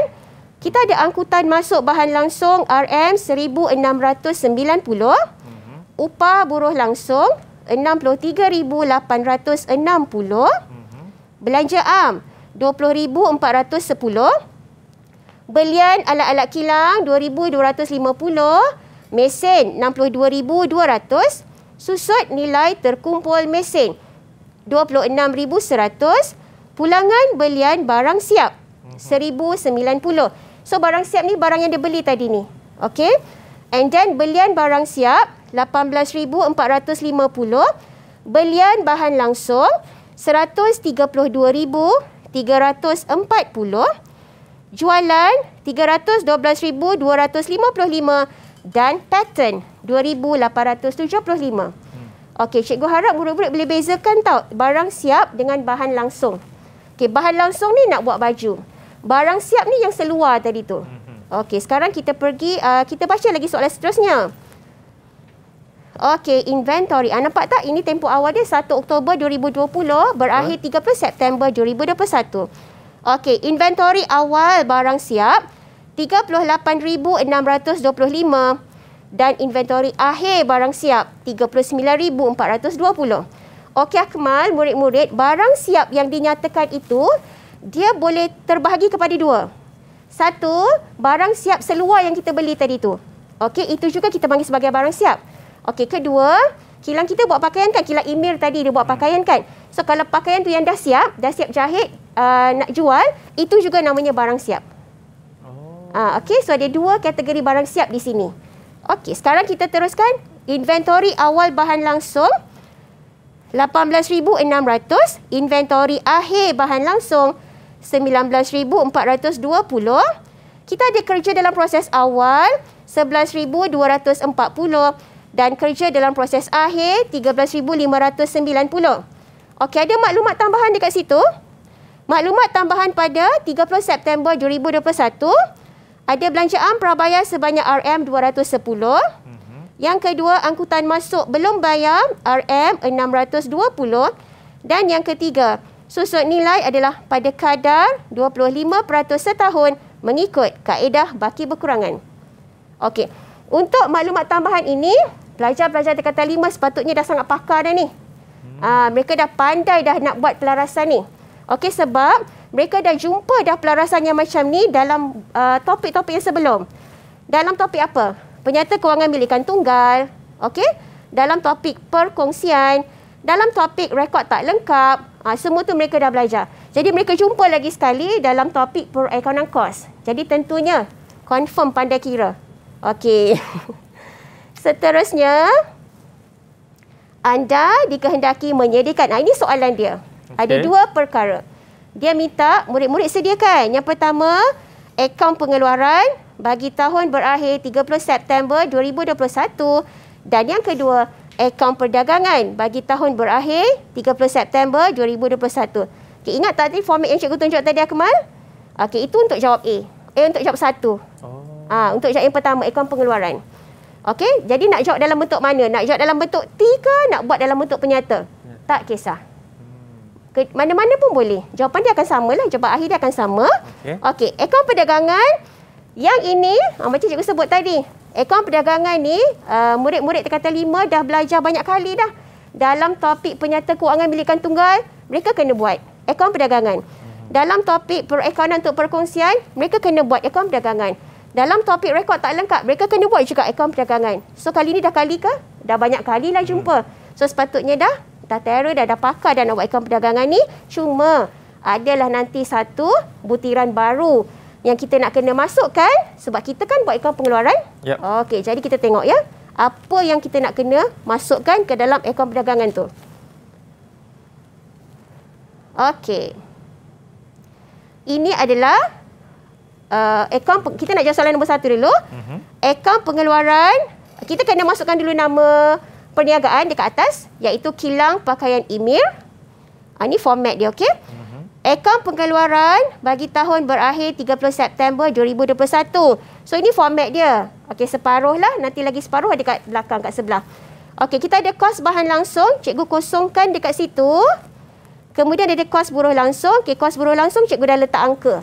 Kita ada angkutan masuk bahan langsung RM1690. Mhm. Upah buruh langsung RM63860. Mhm. Belanja am RM20410. Belian alat-alat kilang RM2250. Mesin RM62200. Susut nilai terkumpul mesin RM26100. Pulangan belian barang siap mhm. RM1090. So barang siap ni barang yang dia beli tadi ni. Okay. And then belian barang siap 18450 Belian bahan langsung RM132,340. Jualan 312255 Dan pattern RM2,875. Hmm. Okey, cikgu harap murid-murid boleh bezakan tau barang siap dengan bahan langsung. Okey, bahan langsung ni nak buat baju barang siap ni yang seluar tadi tu. Mm-hmm. Okey, sekarang kita pergi uh, kita baca lagi soalan seterusnya. Okey, inventory. Ah, nampak tak ini tempoh awal dia 1 Oktober 2020 berakhir 30 September 2021. Okey, inventory awal barang siap 38625 dan inventory akhir barang siap 39420. Okey Akmal, murid-murid, barang siap yang dinyatakan itu dia boleh terbahagi kepada dua. Satu, barang siap seluar yang kita beli tadi tu. Okey, itu juga kita panggil sebagai barang siap. Okey, kedua, kilang kita buat pakaian kan? Kilang Emir tadi dia buat hmm. pakaian kan? So, kalau pakaian tu yang dah siap, dah siap jahit, uh, nak jual, itu juga namanya barang siap. Oh. Uh, Okey, so ada dua kategori barang siap di sini. Okey, sekarang kita teruskan. Inventory awal bahan langsung. RM18,600. Inventory akhir bahan langsung. 19,420. Kita ada kerja dalam proses awal 11,240 dan kerja dalam proses akhir 13,590. Okey, ada maklumat tambahan dekat situ? Maklumat tambahan pada 30 September 2021, ada belanjaan prabayar sebanyak RM210. Mhm. Yang kedua, angkutan masuk belum bayar RM620. Dan yang ketiga, susut nilai adalah pada kadar 25% setahun mengikut kaedah baki berkurangan. Okey, untuk maklumat tambahan ini, pelajar-pelajar tingkatan 5 sepatutnya dah sangat pakar dah ni. Hmm. Aa, ah, mereka dah pandai dah nak buat pelarasan ni. Okey, sebab mereka dah jumpa dah pelarasan yang macam ni dalam uh, topik-topik yang sebelum. Dalam topik apa? Penyata kewangan milikan tunggal. Okey, dalam topik perkongsian, dalam topik rekod tak lengkap, ha, semua tu mereka dah belajar. Jadi mereka jumpa lagi sekali dalam topik perakaunan kos. Jadi tentunya confirm pandai kira. Okey. Seterusnya, anda dikehendaki menyediakan. Ha, ini soalan dia. Okay. Ada dua perkara. Dia minta murid-murid sediakan. Yang pertama, akaun pengeluaran bagi tahun berakhir 30 September 2021. Dan yang kedua, akaun perdagangan bagi tahun berakhir 30 September 2021. Okey, ingat tak tadi format yang cikgu tunjuk tadi Akmal? Okey, itu untuk jawab A. Eh untuk jawab satu. Oh. Ah, oh. ha, untuk jawab yang pertama akaun pengeluaran. Okey, jadi nak jawab dalam bentuk mana? Nak jawab dalam bentuk T ke nak buat dalam bentuk penyata? Ya. Tak kisah. Hmm. Mana-mana hmm. pun boleh. Jawapan dia akan samalah. Jawapan akhir dia akan sama. Okey, okay, akaun perdagangan yang ini uh, macam cikgu sebut tadi. Ekon perdagangan ni uh, murid-murid tingkatan 5 dah belajar banyak kali dah. Dalam topik penyata kewangan milikan tunggal, mereka kena buat ekon perdagangan. Hmm. Dalam topik per perekonan untuk perkongsian, mereka kena buat ekon perdagangan. Dalam topik rekod tak lengkap, mereka kena buat juga ekon perdagangan. So kali ni dah kali ke? Dah banyak kali lah jumpa. Hmm. So sepatutnya dah dah terror, dah, dah pakar dan nak buat ekon perdagangan ni. Cuma adalah nanti satu butiran baru yang kita nak kena masukkan sebab kita kan buat akaun pengeluaran. Yep. Okey, jadi kita tengok ya. Apa yang kita nak kena masukkan ke dalam akaun perdagangan tu. Okey. Ini adalah uh, akaun, kita nak jawab soalan nombor satu dulu. Mm -hmm. Akaun pengeluaran, kita kena masukkan dulu nama perniagaan dekat atas iaitu kilang pakaian Emir. Ah, ini format dia, okey. Mm -hmm akaun pengeluaran bagi tahun berakhir 30 September 2021. So ini format dia. Okey separuh lah nanti lagi separuh ada kat belakang kat sebelah. Okey kita ada kos bahan langsung, cikgu kosongkan dekat situ. Kemudian ada kos buruh langsung. Okey kos buruh langsung cikgu dah letak angka.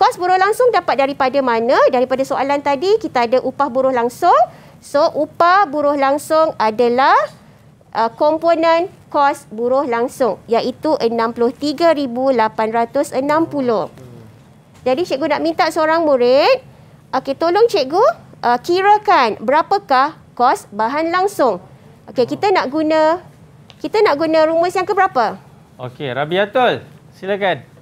Kos buruh langsung dapat daripada mana? Daripada soalan tadi kita ada upah buruh langsung. So upah buruh langsung adalah uh, komponen kos buruh langsung iaitu 63860. Jadi cikgu nak minta seorang murid, okey tolong cikgu uh, kirakan berapakah kos bahan langsung. Okey kita nak guna kita nak guna rumus yang ke berapa? Okey, Rabiatul, silakan.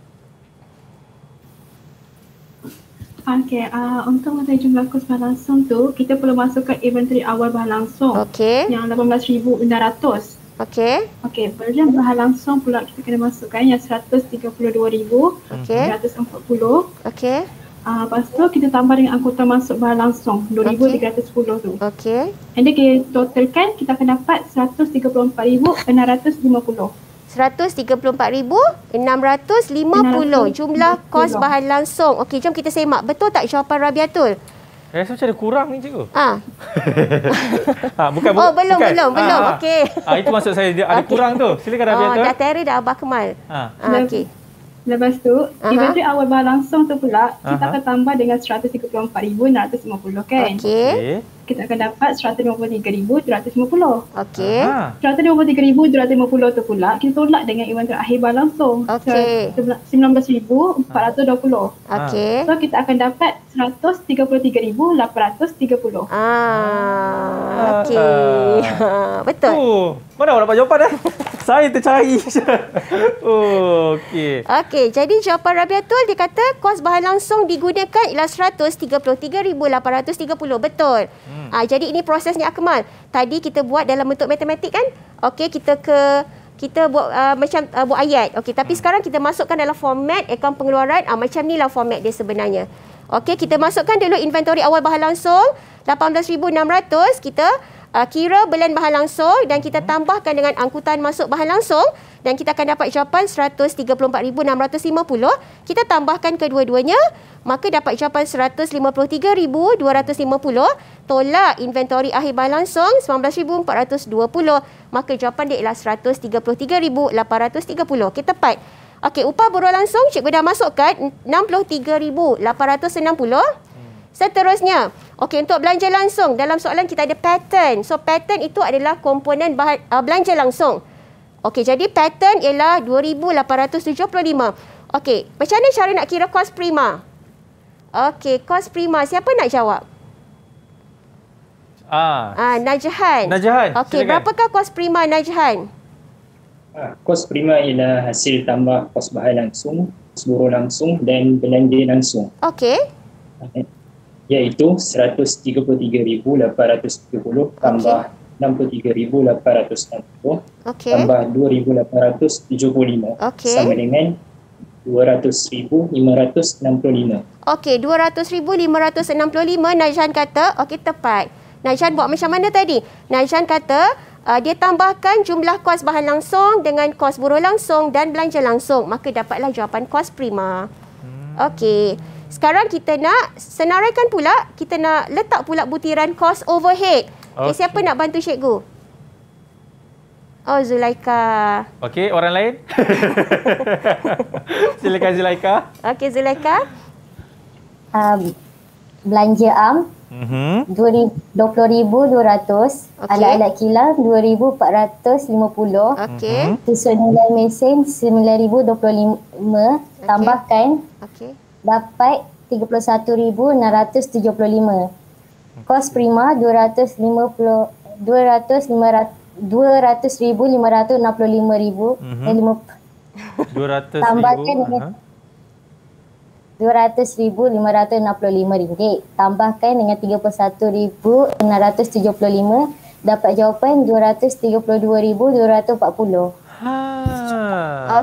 Okay. uh, untuk mengenai jumlah kos bahan langsung tu, kita perlu masukkan inventory awal bahan langsung okay. yang RM18,900. Okay. Okey, belian bahan langsung pula kita kena masukkan yang RM132,140. Okey. Okey. Uh, lepas tu kita tambah dengan angkutan masuk bahan langsung RM2,310 okay. tu. Okey. Jadi then kita totalkan kita akan dapat RM134,650. 134,650 jumlah kos bahan langsung. Okey, jom kita semak. Betul tak jawapan Rabiatul? Eh, saya rasa macam ada kurang ni cikgu. Ha. ha bukan, oh, bu- oh, belum, bukan. belum, belum, belum. Ah, ha, Okey. Ha, itu maksud saya ada okay. kurang tu. Silakan Rabiatul. Oh, dah teri dah Abah Kemal. Ha. ha Okey. Lepas tu, uh-huh. inventory awal bahan langsung tu pula, uh kita akan tambah dengan 134,950 kan? Okey. Okay kita akan dapat 123,250. Okey. Uh-huh. 123,250 tu pula kita tolak dengan iwan terakhir bayar langsung. Okey. 19,420. Ha. Okey. So kita akan dapat 133,830. Ah. ah. Uh, Okey. Uh, betul. Oh, mana orang dapat jawapan dah? Eh? Saya tercari. oh, okey. Okey, jadi jawapan Rabiatul dia kata kos bahan langsung digunakan ialah 133,830. Betul. Hmm. Ha, jadi ini prosesnya Akmal. Tadi kita buat dalam bentuk matematik kan? Okey, kita ke kita buat uh, macam uh, buat ayat. Okey, tapi hmm. sekarang kita masukkan dalam format akaun pengeluaran uh, macam ni lah format dia sebenarnya. Okey, kita masukkan dulu inventory awal bahan langsung 18600 kita uh, kira belan bahan langsung dan kita mhm. tambahkan dengan angkutan masuk bahan langsung dan kita akan dapat jawapan 134650 kita tambahkan kedua-duanya maka dapat jawapan 153250 tolak inventori akhir bahan langsung 19420 maka jawapan dia ialah 133830 kita tepat okey upah buruh langsung cikgu dah masukkan 63860 hmm. seterusnya Okey, untuk belanja langsung, dalam soalan kita ada pattern. So, pattern itu adalah komponen bahan, uh, belanja langsung. Okey, jadi pattern ialah RM2,875. Okey, macam mana cara nak kira kos prima? Okey, kos prima. Siapa nak jawab? Ah, ah Najahan. Najahan, Okey, berapakah kos prima Najahan? Kos ah, prima ialah hasil tambah kos bahan langsung, seluruh langsung dan belanja langsung. Okey. Okey iaitu 133,830 tambah okay. 63,860 okay. tambah 2,875 okay. sama dengan 200,565. Okey, 200,565 Najhan kata, okey tepat. Najhan buat macam mana tadi? Najhan kata, uh, dia tambahkan jumlah kos bahan langsung dengan kos buruh langsung dan belanja langsung. Maka dapatlah jawapan kos prima. Hmm. Okey. Sekarang kita nak senaraikan pula, kita nak letak pula butiran cost overhead. Okay. Okay, siapa nak bantu cikgu? Oh, Zulaika. Okey, orang lain? Silakan Zulaika. Okey, Zulaika. Um, belanja am mm -hmm. 20200 okay. alat-alat kilang 2450 okey susunan mesin 9025 okay. tambahkan okey dapat 31,675. Kos prima 250 200 200 ribu 565 ribu. 200,000 hmm 200 RM200,565 tambahkan dengan RM31,675 dapat jawapan RM232,240 ha.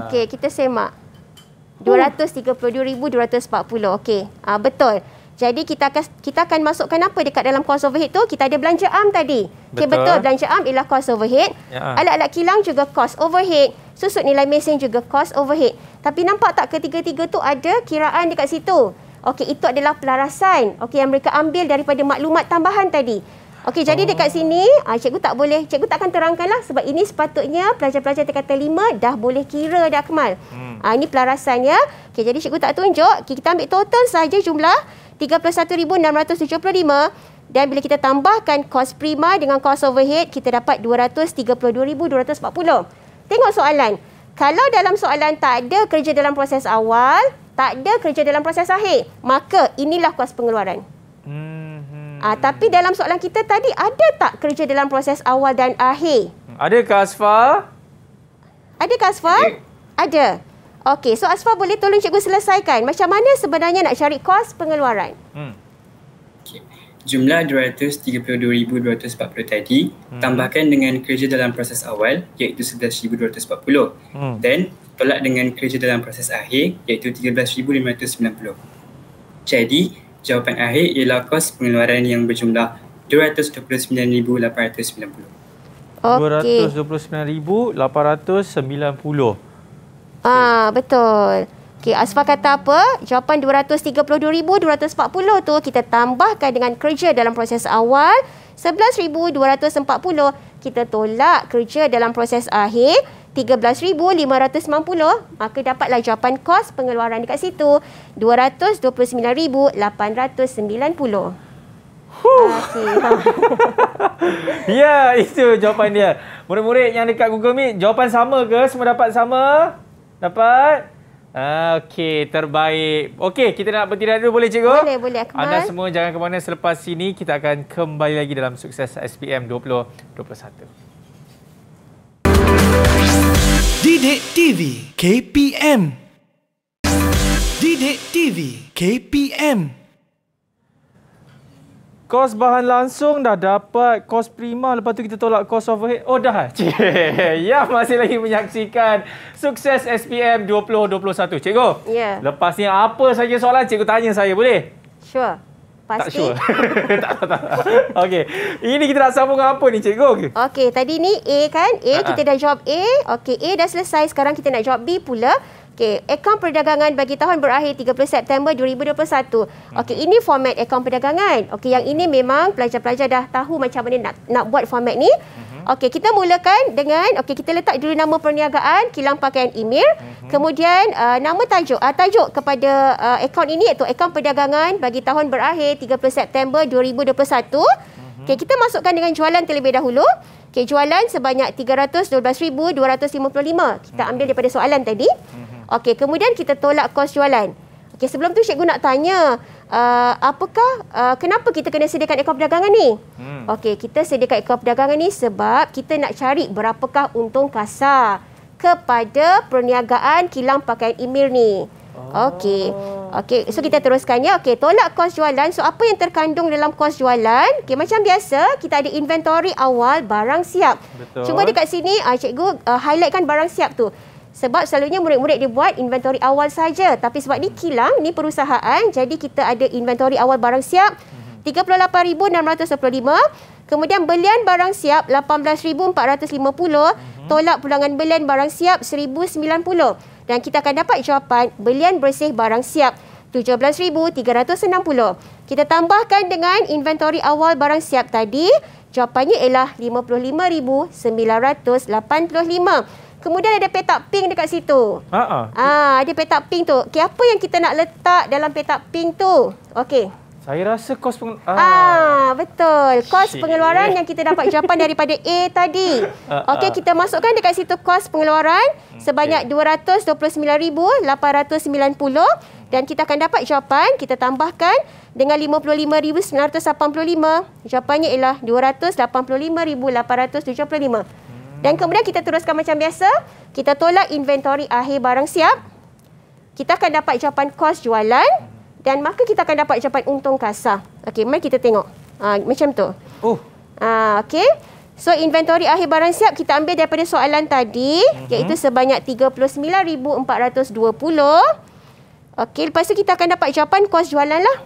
Okey kita semak 232,240. Okey. Uh, betul. Jadi kita akan kita akan masukkan apa dekat dalam cost overhead tu? Kita ada belanja am tadi. Betul. Okay, betul. Belanja am ialah cost overhead. Ya. Alat-alat kilang juga cost overhead. Susut nilai mesin juga cost overhead. Tapi nampak tak ketiga-tiga tu ada kiraan dekat situ? Okey, itu adalah pelarasan. Okey, yang mereka ambil daripada maklumat tambahan tadi. Okey, jadi oh. dekat sini, ah, cikgu tak boleh, cikgu tak akan terangkanlah sebab ini sepatutnya pelajar-pelajar tingkat 5 dah boleh kira dah Akmal. Hmm. Hmm. Ha, ini pelarasan ya. Okay, jadi cikgu tak tunjuk. Okay, kita ambil total saja jumlah 31,675 dan bila kita tambahkan kos prima dengan kos overhead kita dapat 232,240. Tengok soalan. Kalau dalam soalan tak ada kerja dalam proses awal, tak ada kerja dalam proses akhir, maka inilah kos pengeluaran. Hmm. Ah, tapi dalam soalan kita tadi ada tak kerja dalam proses awal dan akhir? Eh. Ada kasfa. Ada kasfa. ada. Okey, so Asfa boleh tolong cikgu selesaikan. Macam mana sebenarnya nak cari kos pengeluaran? Hmm. Okay. Jumlah RM232,240 tadi hmm. tambahkan dengan kerja dalam proses awal iaitu RM11,240 hmm. then tolak dengan kerja dalam proses akhir iaitu RM13,590. Jadi, jawapan akhir ialah kos pengeluaran yang berjumlah RM229,890. Okay. RM229,890. Ah okay. betul. Okey, Asfa kata apa? Jawapan 232,240 tu kita tambahkan dengan kerja dalam proses awal. 11,240 kita tolak kerja dalam proses akhir. 13,590 maka dapatlah jawapan kos pengeluaran dekat situ. 229,890. Ah, okay. ya, itu jawapan dia. Murid-murid yang dekat Google Meet, jawapan sama ke? Semua dapat sama? Dapat? Ah, okey, terbaik. Okey, kita nak berhenti dulu boleh cikgu? Boleh, boleh. Akmal. Anda semua jangan ke mana selepas sini kita akan kembali lagi dalam sukses SPM 2021. Didik TV KPM Didik TV KPM Kos bahan langsung dah dapat kos prima lepas tu kita tolak kos overhead. Oh dah. ya masih lagi menyaksikan sukses SPM 2021. Cikgu. Ya. Yeah. Lepas ni apa saja soalan cikgu tanya saya boleh? Sure. Pasti. Tak sure. tak tak. tak. Okey. Ini kita nak sambung apa ni cikgu? Okey, tadi ni A kan? A uh-huh. kita dah jawab A. Okey, A dah selesai. Sekarang kita nak jawab B pula. Okey, akaun perdagangan bagi tahun berakhir 30 September 2021. Okey, ini format akaun perdagangan. Okey, yang ini memang pelajar-pelajar dah tahu macam mana nak nak buat format ni. Mhm. Okey, kita mulakan dengan okey kita letak dulu nama perniagaan, kilang pakaian Emir. Mhm. Kemudian uh, nama tajuk, uh, tajuk kepada uh, akaun ini iaitu akaun perdagangan bagi tahun berakhir 30 September 2021. mm Okey, kita masukkan dengan jualan terlebih dahulu. Okey, jualan sebanyak 312,255. Kita mhm. ambil daripada soalan tadi. Okey, kemudian kita tolak kos jualan. Okey, sebelum tu cikgu nak tanya, uh, apakah uh, kenapa kita kena sediakan ekor perdagangan ni? Hmm. Okey, kita sediakan ekor perdagangan ni sebab kita nak cari berapakah untung kasar kepada perniagaan kilang pakaian Imir ni. Oh. Okey. Okey, so kita teruskan ya. Okey, tolak kos jualan. So apa yang terkandung dalam kos jualan? Okey, macam biasa, kita ada inventory awal barang siap. Betul. Cuba dekat sini, uh, cikgu uh, highlightkan barang siap tu. Sebab selalunya murid-murid dia buat inventory awal saja. Tapi sebab ni kilang, ni perusahaan. Jadi kita ada inventory awal barang siap mhm. RM38,615. Kemudian belian barang siap RM18,450. Mhm. Tolak pulangan belian barang siap RM1,090. Dan kita akan dapat jawapan belian bersih barang siap RM17,360. Kita tambahkan dengan inventory awal barang siap tadi. Jawapannya ialah RM55,985. Kemudian ada petak pink dekat situ. Ha ah. ada petak pink tu. Okey, apa yang kita nak letak dalam petak pink tu? Okey. Saya rasa kos peng ah. ah betul. Kos Shee. pengeluaran yang kita dapat jawapan daripada A tadi. Okey, kita masukkan dekat situ kos pengeluaran sebanyak RM229,890 okay. dan kita akan dapat jawapan. Kita tambahkan dengan RM55,985. Jawapannya ialah RM285,875. Dan kemudian kita teruskan macam biasa. Kita tolak inventory akhir barang siap. Kita akan dapat jawapan kos jualan. Dan maka kita akan dapat jawapan untung kasar. Okey, mari kita tengok. Uh, macam tu. Oh. Uh, Okey. So, inventory akhir barang siap kita ambil daripada soalan tadi. Uh mhm. -huh. Iaitu sebanyak 39,420. Okey, lepas tu kita akan dapat jawapan kos jualan lah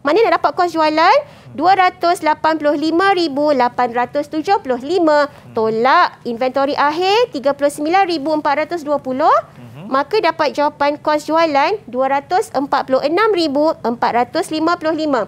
mana dah dapat kos jualan RM285,875 Tolak inventori akhir RM39,420 mhm. Maka dapat jawapan kos jualan RM246,455 mhm.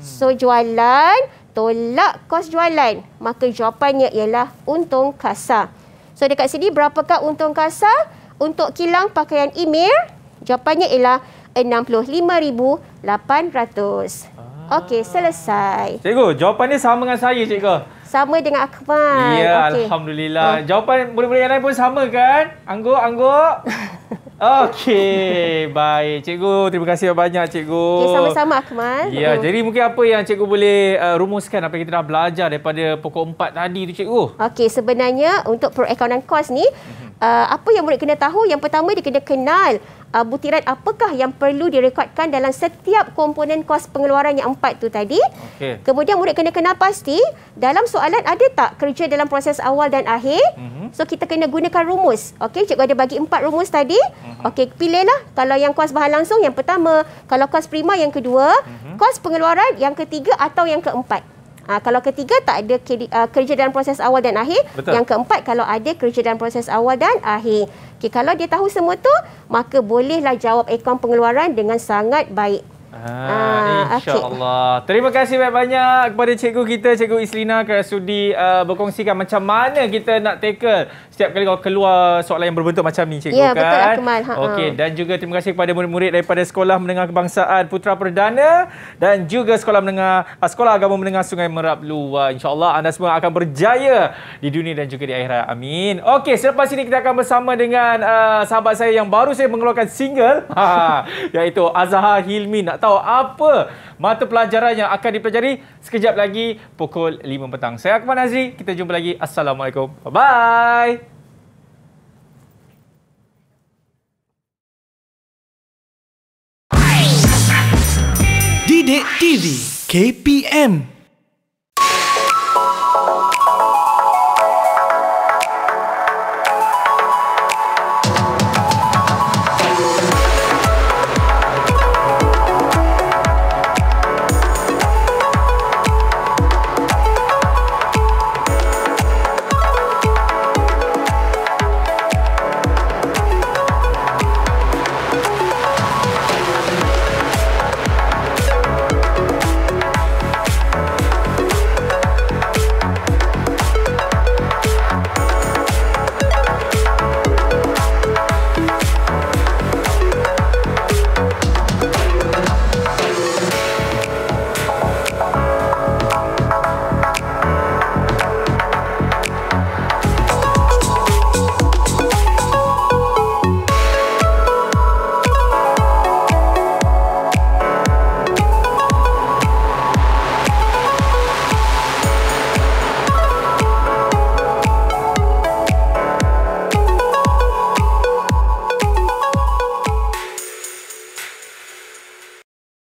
So jualan tolak kos jualan Maka jawapannya ialah untung kasar So dekat sini berapakah untung kasar Untuk kilang pakaian Emir Jawapannya ialah 65,800. Ah. Okey, selesai. Cikgu, jawapan jawapannya sama dengan saya, cikgu. Sama dengan Akhman. Ya, okay. Alhamdulillah. Ha. Jawapan boleh-boleh yang lain pun sama kan? Angguk, angguk. Okey, baik. Cikgu, terima kasih banyak cikgu. Okay, sama-sama Akhman. Ya, uh. jadi mungkin apa yang cikgu boleh uh, rumuskan apa yang kita dah belajar daripada pokok empat tadi tu cikgu? Okey, sebenarnya untuk perakaunan kos ni, mhm. Uh, apa yang murid kena tahu? Yang pertama dia kena kenal uh, butiran apakah yang perlu direkodkan dalam setiap komponen kos pengeluaran yang empat tu tadi. Okay. Kemudian murid kena kenal pasti dalam soalan ada tak kerja dalam proses awal dan akhir. Mm -hmm. So kita kena gunakan rumus. Okey, cikgu ada bagi empat rumus tadi. Mm -hmm. Okey, pilihlah kalau yang kos bahan langsung yang pertama, kalau kos prima yang kedua, mm -hmm. kos pengeluaran yang ketiga atau yang keempat. Ha, kalau ketiga tak ada ah, kerja dan proses awal dan akhir. Betul. Yang keempat kalau ada kerja dan proses awal dan akhir. Okay, kalau dia tahu semua tu maka bolehlah jawab akaun pengeluaran dengan sangat baik. Ah, ah InsyaAllah. Okay. Terima kasih banyak-banyak kepada cikgu kita, cikgu Islina kerana sudi uh, ah, berkongsikan macam mana kita nak tackle setiap kali kalau keluar soalan yang berbentuk macam ni, cikgu ya, kan? Ya, betul Akmal. Okay, dan juga terima kasih kepada murid-murid daripada Sekolah Menengah Kebangsaan Putra Perdana dan juga Sekolah Menengah uh, Sekolah Agama Menengah Sungai Merap Luar. InsyaAllah anda semua akan berjaya di dunia dan juga di akhirat. Amin. Okey, selepas ini kita akan bersama dengan uh, sahabat saya yang baru saya mengeluarkan single ha, iaitu Azhar Hilmi. Nak tahu tahu apa mata pelajaran yang akan dipelajari sekejap lagi pukul 5 petang. Saya Akmal Nazri, kita jumpa lagi. Assalamualaikum. Bye-bye. Didik TV KPM